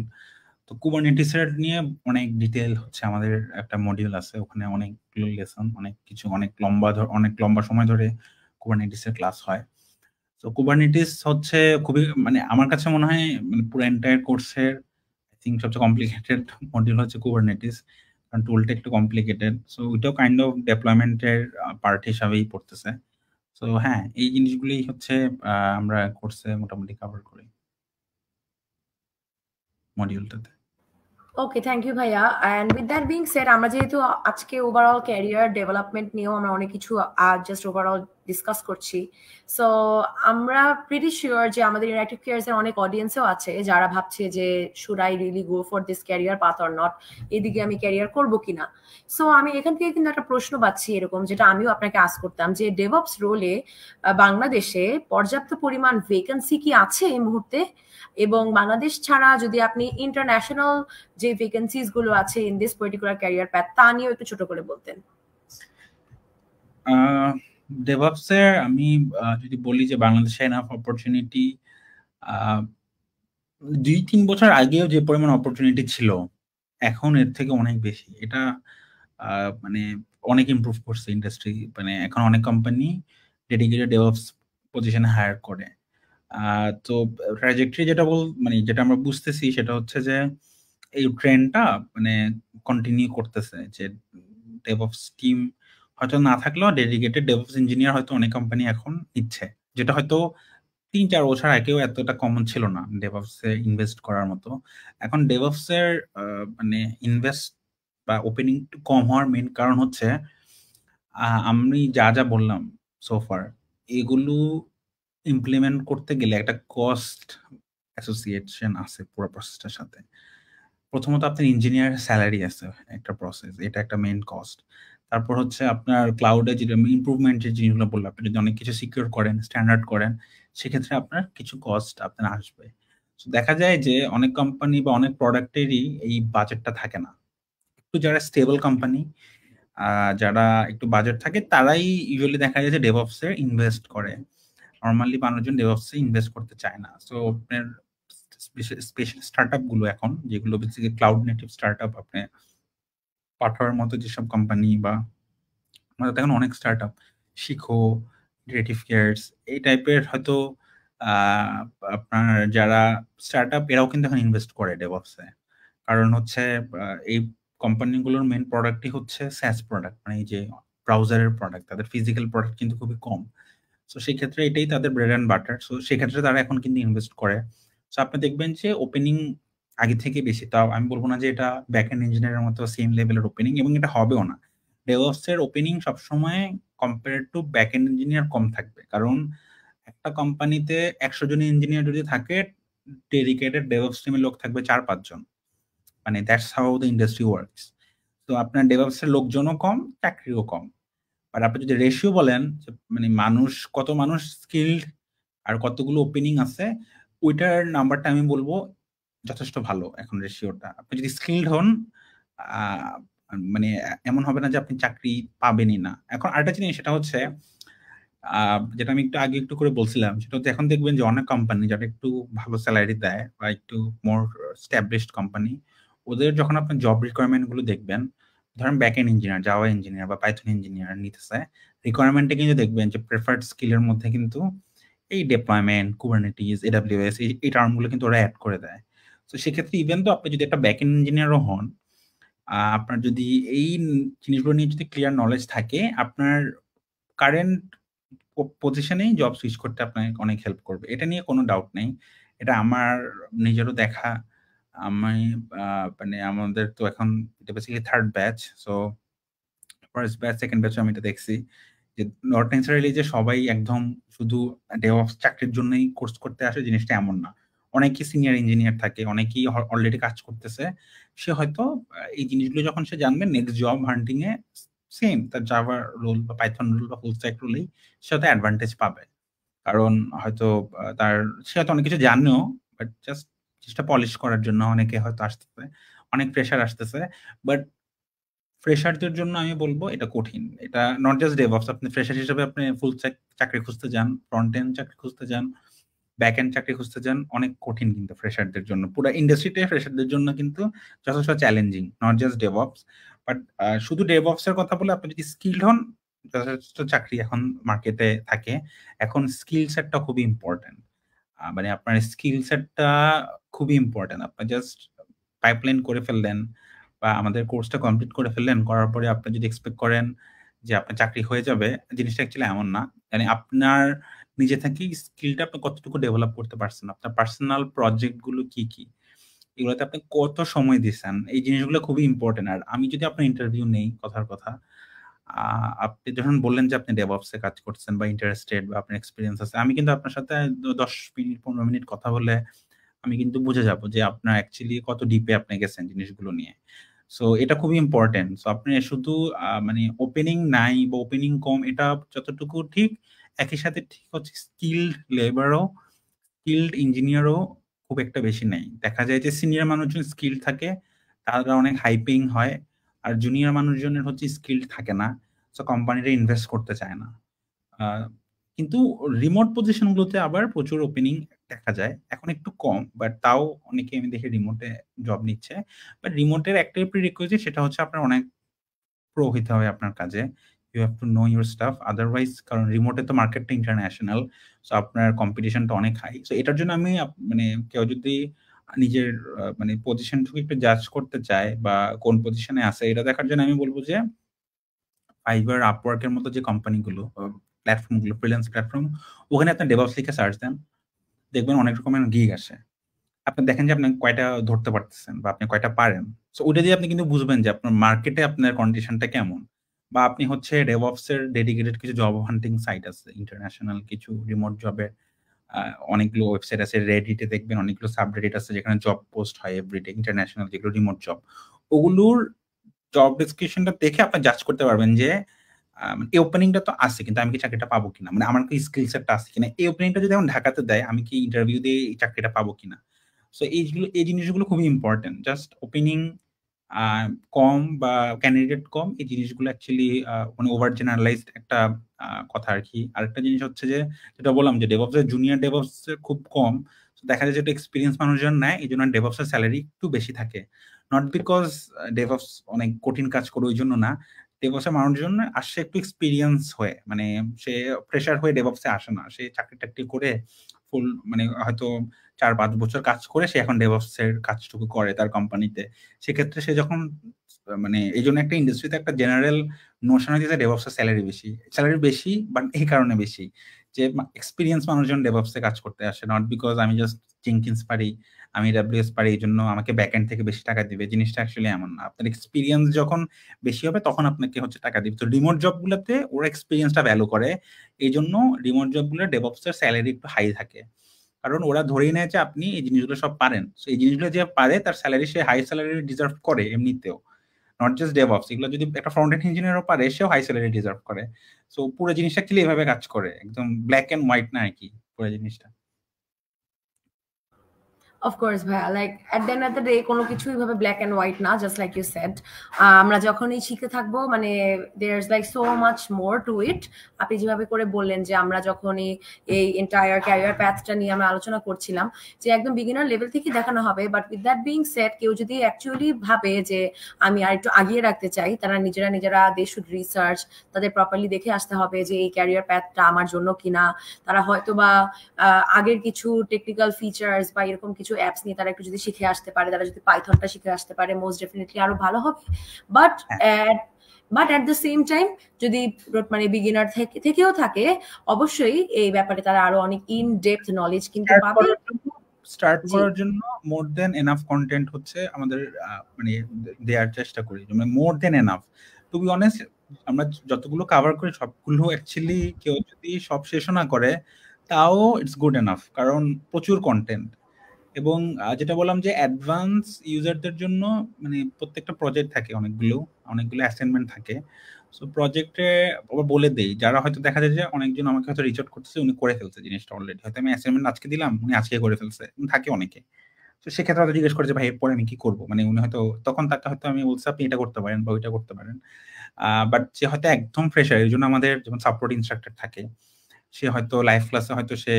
তো কুবারনেটিসের নিয়ে অনেক ডিটেল হচ্ছে আমাদের একটা মডিউল আছে ওখানে অনেক লেসন অনেক কিছু অনেক লম্বা অনেক লম্বা সময় ধরে কুবারনেটিসের ক্লাস হয় তো কুবারনেটিস হচ্ছে খুবই মানে আমার কাছে মনে হয় মানে পুরো এন্টায়ার কোর্সের আই থিঙ্ক সবচেয়ে কমপ্লিকেটেড মডিউল হচ্ছে কুবারনেটিস কারণ টুলটা একটু কমপ্লিকেটেড সো ওইটাও কাইন্ড অফ ডেভেলপমেন্টের পার্ট হিসাবেই পড়তেছে সো হ্যাঁ এই জিনিসগুলি হচ্ছে আমরা কোর্সে মোটামুটি কভার করি মডিউলটাতে ओके थैंक यू भैया and with that being said আমরা যেহেতু আজকে ওভারঅল ক্যারিয়ার ডেভেলপমেন্ট নিয়ে আমরা অনেক কিছু जस्ट ओवरऑल ডিসকাস করছি সো আমরা প্রিটি শিওর যে আমাদের ইউনাইটেড কেয়ার্সের অনেক অডিয়েন্সও আছে যারা ভাবছে যে should I really go for this career path or not এদিকে আমি ক্যারিয়ার করব কিনা সো আমি এখান থেকে কিন্তু একটা প্রশ্ন পাচ্ছি এরকম যেটা আমিও আপনাকে আস করতাম যে ডেভঅপস রোলে বাংলাদেশে পর্যাপ্ত পরিমাণ ভেকেন্সি কি আছে এই মুহূর্তে এবং বাংলাদেশ ছাড়া যদি আপনি ইন্টারন্যাশনাল যে ভেকেন্সিস গুলো আছে in this particular career path তা নিয়েও একটু ছোট করে বলতেন ডেভঅপসে আমি যদি বলি যে বাংলাদেশে এনাফ অপরচুনিটি দুই তিন বছর আগেও যে পরিমাণ অপরচুনিটি ছিল এখন এর থেকে অনেক বেশি এটা মানে অনেক ইম্প্রুভ করছে ইন্ডাস্ট্রি মানে এখন অনেক কোম্পানি ডেডিকেটেড ডেভঅপস পজিশনে হায়ার করে তো ট্র্যাজেক্টরি যেটা বল মানে যেটা আমরা বুঝতেছি সেটা হচ্ছে যে এই ট্রেন্ডটা মানে কন্টিনিউ করতেছে যে ডেভঅপস টিম হয়তো না থাকলেও ডেডিকেটেড ডেভেলপস ইঞ্জিনিয়ার হয়তো অনেক কোম্পানি এখন নিচ্ছে যেটা হয়তো তিন চার বছর আগেও এতটা কমন ছিল না ডেভেলপসে ইনভেস্ট করার মতো এখন ডেভেলপসের মানে ইনভেস্ট বা ওপেনিং কম হওয়ার মেন কারণ হচ্ছে আমি যা যা বললাম সোফার এগুলো ইমপ্লিমেন্ট করতে গেলে একটা কস্ট অ্যাসোসিয়েশন আছে পুরো প্রসেসটার সাথে প্রথমত আপনার ইঞ্জিনিয়ার স্যালারি আছে একটা প্রসেস এটা একটা মেন কস্ট তারপর হচ্ছে আপনার ক্লাউডে যেটা ইম্প্রুভমেন্টের জিনিসগুলো বললাম আপনি যদি অনেক কিছু সিকিউর করেন স্ট্যান্ডার্ড করেন সেক্ষেত্রে আপনার কিছু কস্ট আপনার আসবে দেখা যায় যে অনেক কোম্পানি বা অনেক প্রোডাক্টেরই এই বাজেটটা থাকে না একটু যারা স্টেবল কোম্পানি যারা একটু বাজেট থাকে তারাই ইউজুয়ালি দেখা যায় যে ডেভঅপসে ইনভেস্ট করে নর্মালি মানুষজন ডেভঅপসে ইনভেস্ট করতে চায় না সো আপনার স্পেশাল স্টার্ট গুলো এখন যেগুলো basically cloud native start up আপনি পাঠাওয়ার মতো যেসব কোম্পানি বা আমাদের এখন অনেক start up Shikho creative cares এই টাইপের হয়তো আপনার যারা স্টার্ট আপ এরাও কিন্তু এখন ইনভেস্ট করে ডেভঅপসে কারণ হচ্ছে এই কোম্পানিগুলোর মেন প্রোডাক্টই হচ্ছে স্যাস প্রোডাক্ট মানে এই যে ব্রাউজারের প্রোডাক্ট তাদের ফিজিক্যাল প্রোডাক্ট কিন্তু খুবই কম সো সেক্ষেত্রে এটাই তাদের ব্রেড অ্যান্ড বাটার সো সেক্ষেত্রে তারা এখন কিন্তু ইনভেস্ট করে সো আপনি দেখবেন যে ওপেনিং আগে থেকে বেশি তা আমি বলবো না যে এটা ব্যাক এন্ড ইঞ্জিনিয়ারের মতো সেম লেভেলের ওপেনিং এবং এটা হবেও না এর ওপেনিং সবসময় compare to back end engineer কম থাকবে কারণ একটা কোম্পানিতে একশো জন ইঞ্জিনিয়ার যদি থাকে ডেডিকেটেড ডেভস টিমের লোক থাকবে চার পাঁচজন মানে that's how the industry works তো আপনার এর লোকজনও কম চাকরিও কম আর আপনি যদি রেশিও বলেন মানে মানুষ কত মানুষ স্কিল্ড আর কতগুলো ওপেনিং আছে ওইটার নাম্বারটা আমি বলবো যথেষ্ট ভালো এখন রেশিওটা আপনি যদি স্কিলড হন মানে এমন হবে না যে আপনি চাকরি পাবেনই না এখন আরেকটা জিনিস সেটা হচ্ছে যেটা আমি একটু আগে একটু করে বলছিলাম সেটা হচ্ছে এখন দেখবেন যে অনেক কোম্পানি যারা একটু ভালো স্যালারি দেয় বা একটু মোর স্ট্যাবলিশড কোম্পানি ওদের যখন আপনার জব রিকোয়ারমেন্টগুলো দেখবেন ধরেন back end engineer Java engineer বা পাইথন ইঞ্জিনিয়ার নিতেছে রিকোয়ারমেন্টে কিন্তু দেখবেন যে প্রেফার্ড স্কিলের মধ্যে কিন্তু এই ডিপ্লয়মেন্ট কুবারনেটিস এডাব্লিউএস এই টার্মগুলো কিন্তু ওরা অ্যাড করে দেয় তো সেক্ষেত্রে ইভেন তো আপনি যদি একটা ব্যাক এন্ড ইঞ্জিনিয়ারও হন আপনার যদি এই জিনিসগুলো নিয়ে যদি ক্লিয়ার নলেজ থাকে আপনার কারেন্ট পজিশনেই জব সুইচ করতে আপনাকে অনেক হেল্প করবে এটা নিয়ে কোনো ডাউট নেই এটা আমার নিজেরও দেখা আমি মানে আমাদের তো এখন এটা basically third batch so first batch second ব্যাচও আমি এটা দেখছি যে নর্থ নেসারিলি যে সবাই একদম শুধু ডে অফ চাকরির জন্যই কোর্স করতে আসে জিনিসটা এমন না অনেকেই সিনিয়র ইঞ্জিনিয়ার থাকে অনেকেই অলরেডি কাজ করতেছে সে হয়তো এই জিনিসগুলো যখন সে জানবে নেক্সট জব হান্টিং এ সেম তার জাভার রোল বা পাইথন রোল বা ফুল রোলেই সে হয়তো অ্যাডভান্টেজ পাবে কারণ হয়তো তার সে হয়তো অনেক কিছু জানেও বাট জাস্ট জিনিসটা পলিশ করার জন্য অনেকে হয়তো আসতেছে অনেক প্রেশার আসতেছে বাট ফ্রেশারদের জন্য আমি বলবো এটা কঠিন এটা নট জাস্ট ডেভ অফ আপনি ফ্রেশার হিসেবে আপনি ফুল চাকরি খুঁজতে যান ফ্রন্ট এন্ড চাকরি খুঁজতে যান ব্যাক চাকরি খুঁজতে চান অনেক কঠিন কিন্তু ফ্রেশারদের জন্য পুরো ইন্ডাস্ট্রিটাই ফ্রেশারদের জন্য কিন্তু যথেষ্ট challenging not just DevOps but শুধু এর কথা বলে আপনি যদি স্কিল্ড হন যথেষ্ট চাকরি এখন মার্কেটে থাকে এখন স্কিল সেটটা খুবই ইম্পর্টেন্ট মানে আপনার স্কিল সেটটা খুবই ইম্পর্টেন্ট আপনি জাস্ট পাইপলাইন করে ফেললেন বা আমাদের কোর্সটা কমপ্লিট করে ফেললেন করার পরে আপনি যদি এক্সপেক্ট করেন যে আপনার চাকরি হয়ে যাবে জিনিসটা অ্যাকচুয়ালি এমন না মানে আপনার নিজে থেকে স্কিলটা আপনি কতটুকু ডেভেলপ করতে পারছেন আপনার পার্সোনাল প্রজেক্টগুলো কি কি এগুলোতে আপনি কত সময় দিচ্ছেন এই জিনিসগুলো খুবই ইম্পর্টেন্ট আর আমি যদি আপনার ইন্টারভিউ নেই কথার কথা আপনি যখন বললেন যে আপনি ডেভঅপসে কাজ করছেন বা ইন্টারেস্টেড বা আপনার এক্সপিরিয়েন্স আছে আমি কিন্তু আপনার সাথে দশ মিনিট পনেরো মিনিট কথা বলে আমি কিন্তু বুঝে যাব যে আপনার অ্যাকচুয়ালি কত ডিপে আপনি গেছেন জিনিসগুলো নিয়ে সো এটা খুবই ইম্পর্টেন্ট সো আপনি শুধু মানে ওপেনিং নাই বা ওপেনিং কম এটা যতটুকু ঠিক একই সাথে ঠিক হচ্ছে স্কিল্ড লেবারও স্কিল্ড ইঞ্জিনিয়ারও খুব একটা বেশি নেই দেখা যায় যে সিনিয়র মানুষজন স্কিল্ড থাকে তারা অনেক হাইপিং হয় আর জুনিয়র মানুষজনের হচ্ছে স্কিল্ড থাকে না সো কোম্পানিটা ইনভেস্ট করতে চায় না কিন্তু রিমোট পজিশনগুলোতে আবার প্রচুর ওপেনিং দেখা যায় এখন একটু কম বাট তাও অনেকে আমি দেখি রিমোটে জব নিচ্ছে বাট রিমোটের একটাই প্রি রিকোয়েস্ট সেটা হচ্ছে আপনার অনেক প্রো হইতে হবে আপনার কাজে you have to know your stuff otherwise কারণ রিমোটে তো মার্কেটটা ইন্টারন্যাশনাল সো আপনার কম্পিটিশনটা অনেক হাই সো এটার জন্য আমি মানে কেউ যদি নিজের মানে পজিশনটুকু একটু জাজ করতে চায় বা কোন পজিশনে আছে এটা দেখার জন্য আমি বলবো যে ফাইবার আপওয়ার্কের মতো যে কোম্পানিগুলো প্ল্যাটফর্মগুলো ফ্রিল্যান্স প্ল্যাটফর্ম ওখানে আপনার ডেভঅপস লিখে সার্চ দেন দেখবেন অনেক রকমের গিগ আসে আপনি দেখেন যে আপনি কয়টা ধরতে পারতেছেন বা আপনি কয়টা পারেন সো ওইটা দিয়ে আপনি কিন্তু বুঝবেন যে আপনার মার্কেটে আপনার কন্ডিশনটা কেমন বা আপনি হচ্ছে ডেভঅপসের ডেডিকেটেড কিছু জব হান্টিং সাইট আছে ইন্টারন্যাশনাল কিছু রিমোট জবের অনেকগুলো ওয়েবসাইট আছে রেডিটে দেখবেন অনেকগুলো সাবরেডিট আছে যেখানে জব পোস্ট হয় এভরিডে ইন্টারন্যাশনাল যেগুলো রিমোট জব ওগুলোর জব ডিসক্রিপশনটা দেখে আপনি জাজ করতে পারবেন যে এই ওপেনিংটা তো আছে কিন্তু আমি কি চাকরিটা পাবো কিনা মানে আমার কি স্কিল সেটটা আছে কিনা এই ওপেনিংটা যদি এখন ঢাকাতে দেয় আমি কি ইন্টারভিউ দিয়ে এই চাকরিটা পাবো কিনা সো এইগুলো এই জিনিসগুলো খুবই ইম্পর্টেন্ট জাস্ট ওপেনিং কম বা ক্যান্ডিডেট কম এই জিনিসগুলো অ্যাকচুয়ালি মানে ওভার জেনারেলাইজড একটা কথা আর কি আরেকটা জিনিস হচ্ছে যে যেটা বললাম যে ডেভঅপসের জুনিয়র ডেভপস খুব কম দেখা যায় যেটা এক্সপিরিয়েন্স মানুষজন নেয় এই জন্য ডেভঅপসের স্যালারি একটু বেশি থাকে নট বিকজ ডেভপস অনেক কঠিন কাজ করে ওই জন্য না ডেভপসের মানুষজন আসে একটু এক্সপিরিয়েন্স হয়ে মানে সে প্রেশার হয়ে ডেভঅপসে আসে না সে চাকরি টাকরি করে ফুল মানে হয়তো চার পাঁচ বছর কাজ করে সে এখন ডেভক্সের কাজটুকু করে তার কোম্পানিতে সেক্ষেত্রে সে যখন মানে এই জন্য একটা ইন্ডাস্ট্রিতে একটা জেনারেল নোশন হয়েছে যে ডেভসের স্যালারি বেশি স্যালারি বেশি বাট এই কারণে বেশি যে এক্সপিরিয়েন্স মানুষজন ডেভসে কাজ করতে আসে নট বিকজ আমি জাস্ট জিঙ্কিন্স পারি আমি ডাব্লিউএস পারি এই জন্য আমাকে ব্যাক এন্ড থেকে বেশি টাকা দিবে জিনিসটা অ্যাকচুয়ালি এমন না আপনার এক্সপিরিয়েন্স যখন বেশি হবে তখন আপনাকে হচ্ছে টাকা দিবে তো রিমোট জবগুলোতে ওরা এক্সপিরিয়েন্সটা ভ্যালু করে এই জন্য রিমোট জবগুলো ডেভক্সের স্যালারি একটু হাই থাকে কারণ ওরা ধরেই নেয় যে আপনি এই জিনিসগুলো সব পারেন সো এই জিনিসগুলো যে পারে তার স্যালারি সে হাই স্যালারি ডিজার্ভ করে এমনিতেও নট জাস্ট অফ এগুলো যদি একটা ফ্রন্ট এন্ড ইঞ্জিনিয়ারও পারে সেও হাই স্যালারি ডিজার্ভ করে সো পুরো জিনিসটা কিলে এভাবে কাজ করে একদম ব্ল্যাক অ্যান্ড হোয়াইট না আর কি পুরো জিনিসটা অফ কোর্স ভাইয়া like at then at day কোনো কিছুই ভাবে ব্ল্যাক অ্যান্ড হোয়াইট না জাস্ট লাইক ইউ সেড আমরা যখনই শিখে থাকবো মানে there is like so much more to it আপনি যেভাবে করে বললেন যে আমরা যখনই এই এন্টায়ার ক্যারিয়ার প্যাথটা নিয়ে আমরা আলোচনা করছিলাম যে একদম বিগিনার লেভেল থেকে দেখানো হবে but with that being said কেউ যদি অ্যাকচুয়ালি ভাবে যে আমি আর একটু আগিয়ে রাখতে চাই তারা নিজেরা নিজেরা দে শুড রিসার্চ তাদের প্রপারলি দেখে আসতে হবে যে এই ক্যারিয়ার প্যাথটা আমার জন্য কিনা তারা হয়তো বা আগের কিছু টেকনিক্যাল ফিচার্স বা এরকম কিছু কিছু অ্যাপস নিয়ে তারা একটু যদি শিখে আসতে পারে তারা যদি পাইথনটা শিখে আসতে পারে মোস্ট ডেফিনেটলি আরো ভালো হবে but but at the same time যদি মানে বিগিনার থেকেও থাকে অবশ্যই এই ব্যাপারে তারা আরো অনেক ইন ডেপথ নলেজ কিন্তু পাবে স্টার্ট করার জন্য মোর দেন এনাফ কন্টেন্ট হচ্ছে আমাদের মানে দেওয়ার চেষ্টা করি মানে more than enough to be honest আমরা যতগুলো কাভার করি সবগুলো অ্যাকচুয়ালি কেউ যদি সব শেষ না করে তাও ইটস গুড এনাফ কারণ প্রচুর কন্টেন্ট এবং যেটা বললাম যে অ্যাডভান্স ইউজারদের জন্য মানে প্রত্যেকটা প্রজেক্ট থাকে অনেকগুলো অনেকগুলো অ্যাসাইনমেন্ট থাকে সো প্রজেক্টে আবার বলে দেই যারা হয়তো দেখা যায় যে অনেকজন আমাকে হয়তো রিচ করতেছে উনি করে ফেলছে জিনিসটা অলরেডি হয়তো আমি অ্যাসাইনমেন্ট আজকে দিলাম উনি আজকে করে ফেলছে থাকে অনেকে তো সেক্ষেত্রে হয়তো জিজ্ঞেস করেছে ভাই এরপরে আমি কি করবো মানে উনি হয়তো তখন তাকে হয়তো আমি বলছি আপনি এটা করতে পারেন বা ওইটা করতে পারেন বাট যে হয়তো একদম ফ্রেশার এই জন্য আমাদের যেমন সাপোর্ট ইনস্ট্রাক্টর থাকে সে হয়তো লাইফ ক্লাসে হয়তো সে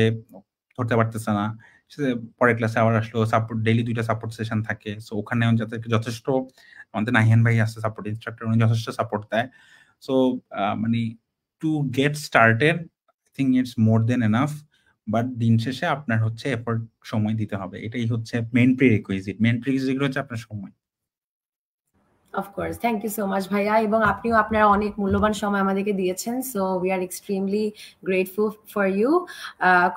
ধরতে পারতেছে না পরের ক্লাসে আবার আসলো সাপোর্ট ডেইলি দুইটা সাপোর্ট সেশন থাকে সো ওখানে যাদেরকে যথেষ্ট আমাদের নাহিয়ান ভাই আছে সাপোর্ট ইনস্ট্রাক্টর উনি যথেষ্ট সাপোর্ট দেয় সো মানে to get started I think it's more than enough but দিন শেষে আপনার হচ্ছে এফোর্ট সময় দিতে হবে এটাই হচ্ছে main prerequisite main prerequisite হচ্ছে আপনার সময় of course thank you so much ভাইয়া এবং আপনিও আপনার অনেক মূল্যবান সময় আমাদেরকে দিয়েছেন so we are extremely grateful for you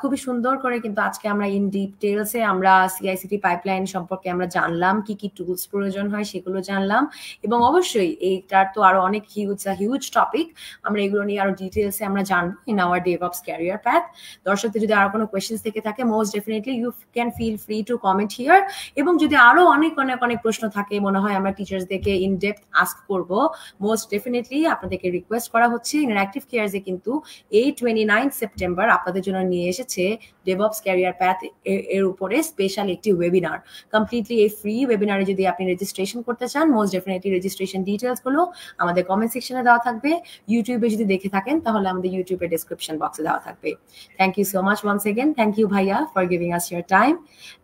খুবই সুন্দর করে কিন্তু আজকে আমরা ইন ডিটেলসে আমরা সিআইসিটি পাইপলাইন সম্পর্কে আমরা জানলাম কি কি টুলস প্রয়োজন হয় সেগুলো জানলাম এবং অবশ্যই এইটার তো আরো অনেক হিউজ হিউজ টপিক আমরা এগুলো নিয়ে আরো ডিটেলসে আমরা জানবো in our day of career path দর্শকদের যদি আরো কোনো কোয়েশ্চেন থেকে থাকে most definitely you can feel free to comment here এবং যদি আরো অনেক অনেক অনেক প্রশ্ন থাকে মনে হয় আমরা টিচার্স দেখে ইন ডেপথ আস্ক করব মোস্ট ডেফিনেটলি আপনাদেরকে রিকোয়েস্ট করা হচ্ছে ইন্টারাক্টিভ কেয়ার্সে কিন্তু এই টোয়েন্টি নাইন সেপ্টেম্বর আপনাদের জন্য নিয়ে এসেছে ডেভঅপস ক্যারিয়ার প্যাথ এর উপরে স্পেশাল একটি ওয়েবিনার কমপ্লিটলি এই ফ্রি ওয়েবিনারে যদি আপনি রেজিস্ট্রেশন করতে চান মোস্ট ডেফিনেটলি রেজিস্ট্রেশন ডিটেলসগুলো আমাদের কমেন্ট সেকশনে দেওয়া থাকবে ইউটিউবে যদি দেখে থাকেন তাহলে আমাদের ইউটিউবের ডিসক্রিপশন বক্সে দেওয়া থাকবে thank you so much once again thank you ভাইয়া for giving us your time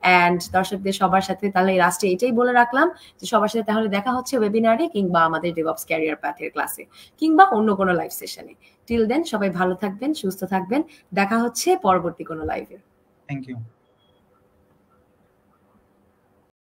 and দর্শকদের সবার সাথে তাহলে লাস্টে এটাই বলে রাখলাম যে সবার সাথে তাহলে দেখা হচ্ছে ওয়েবিনারে কিংবা আমাদের ডেভঅপস ক্যারিয়ার প্যাথের ক্লাসে কিংবা অন্য কোনো লাইভ সেশনে টিল দেন সবাই ভালো থাকবেন সুস্থ থাকবেন দেখা হচ্ছে পরবর্তী কোনো লাইভে থ্যাংক ইউ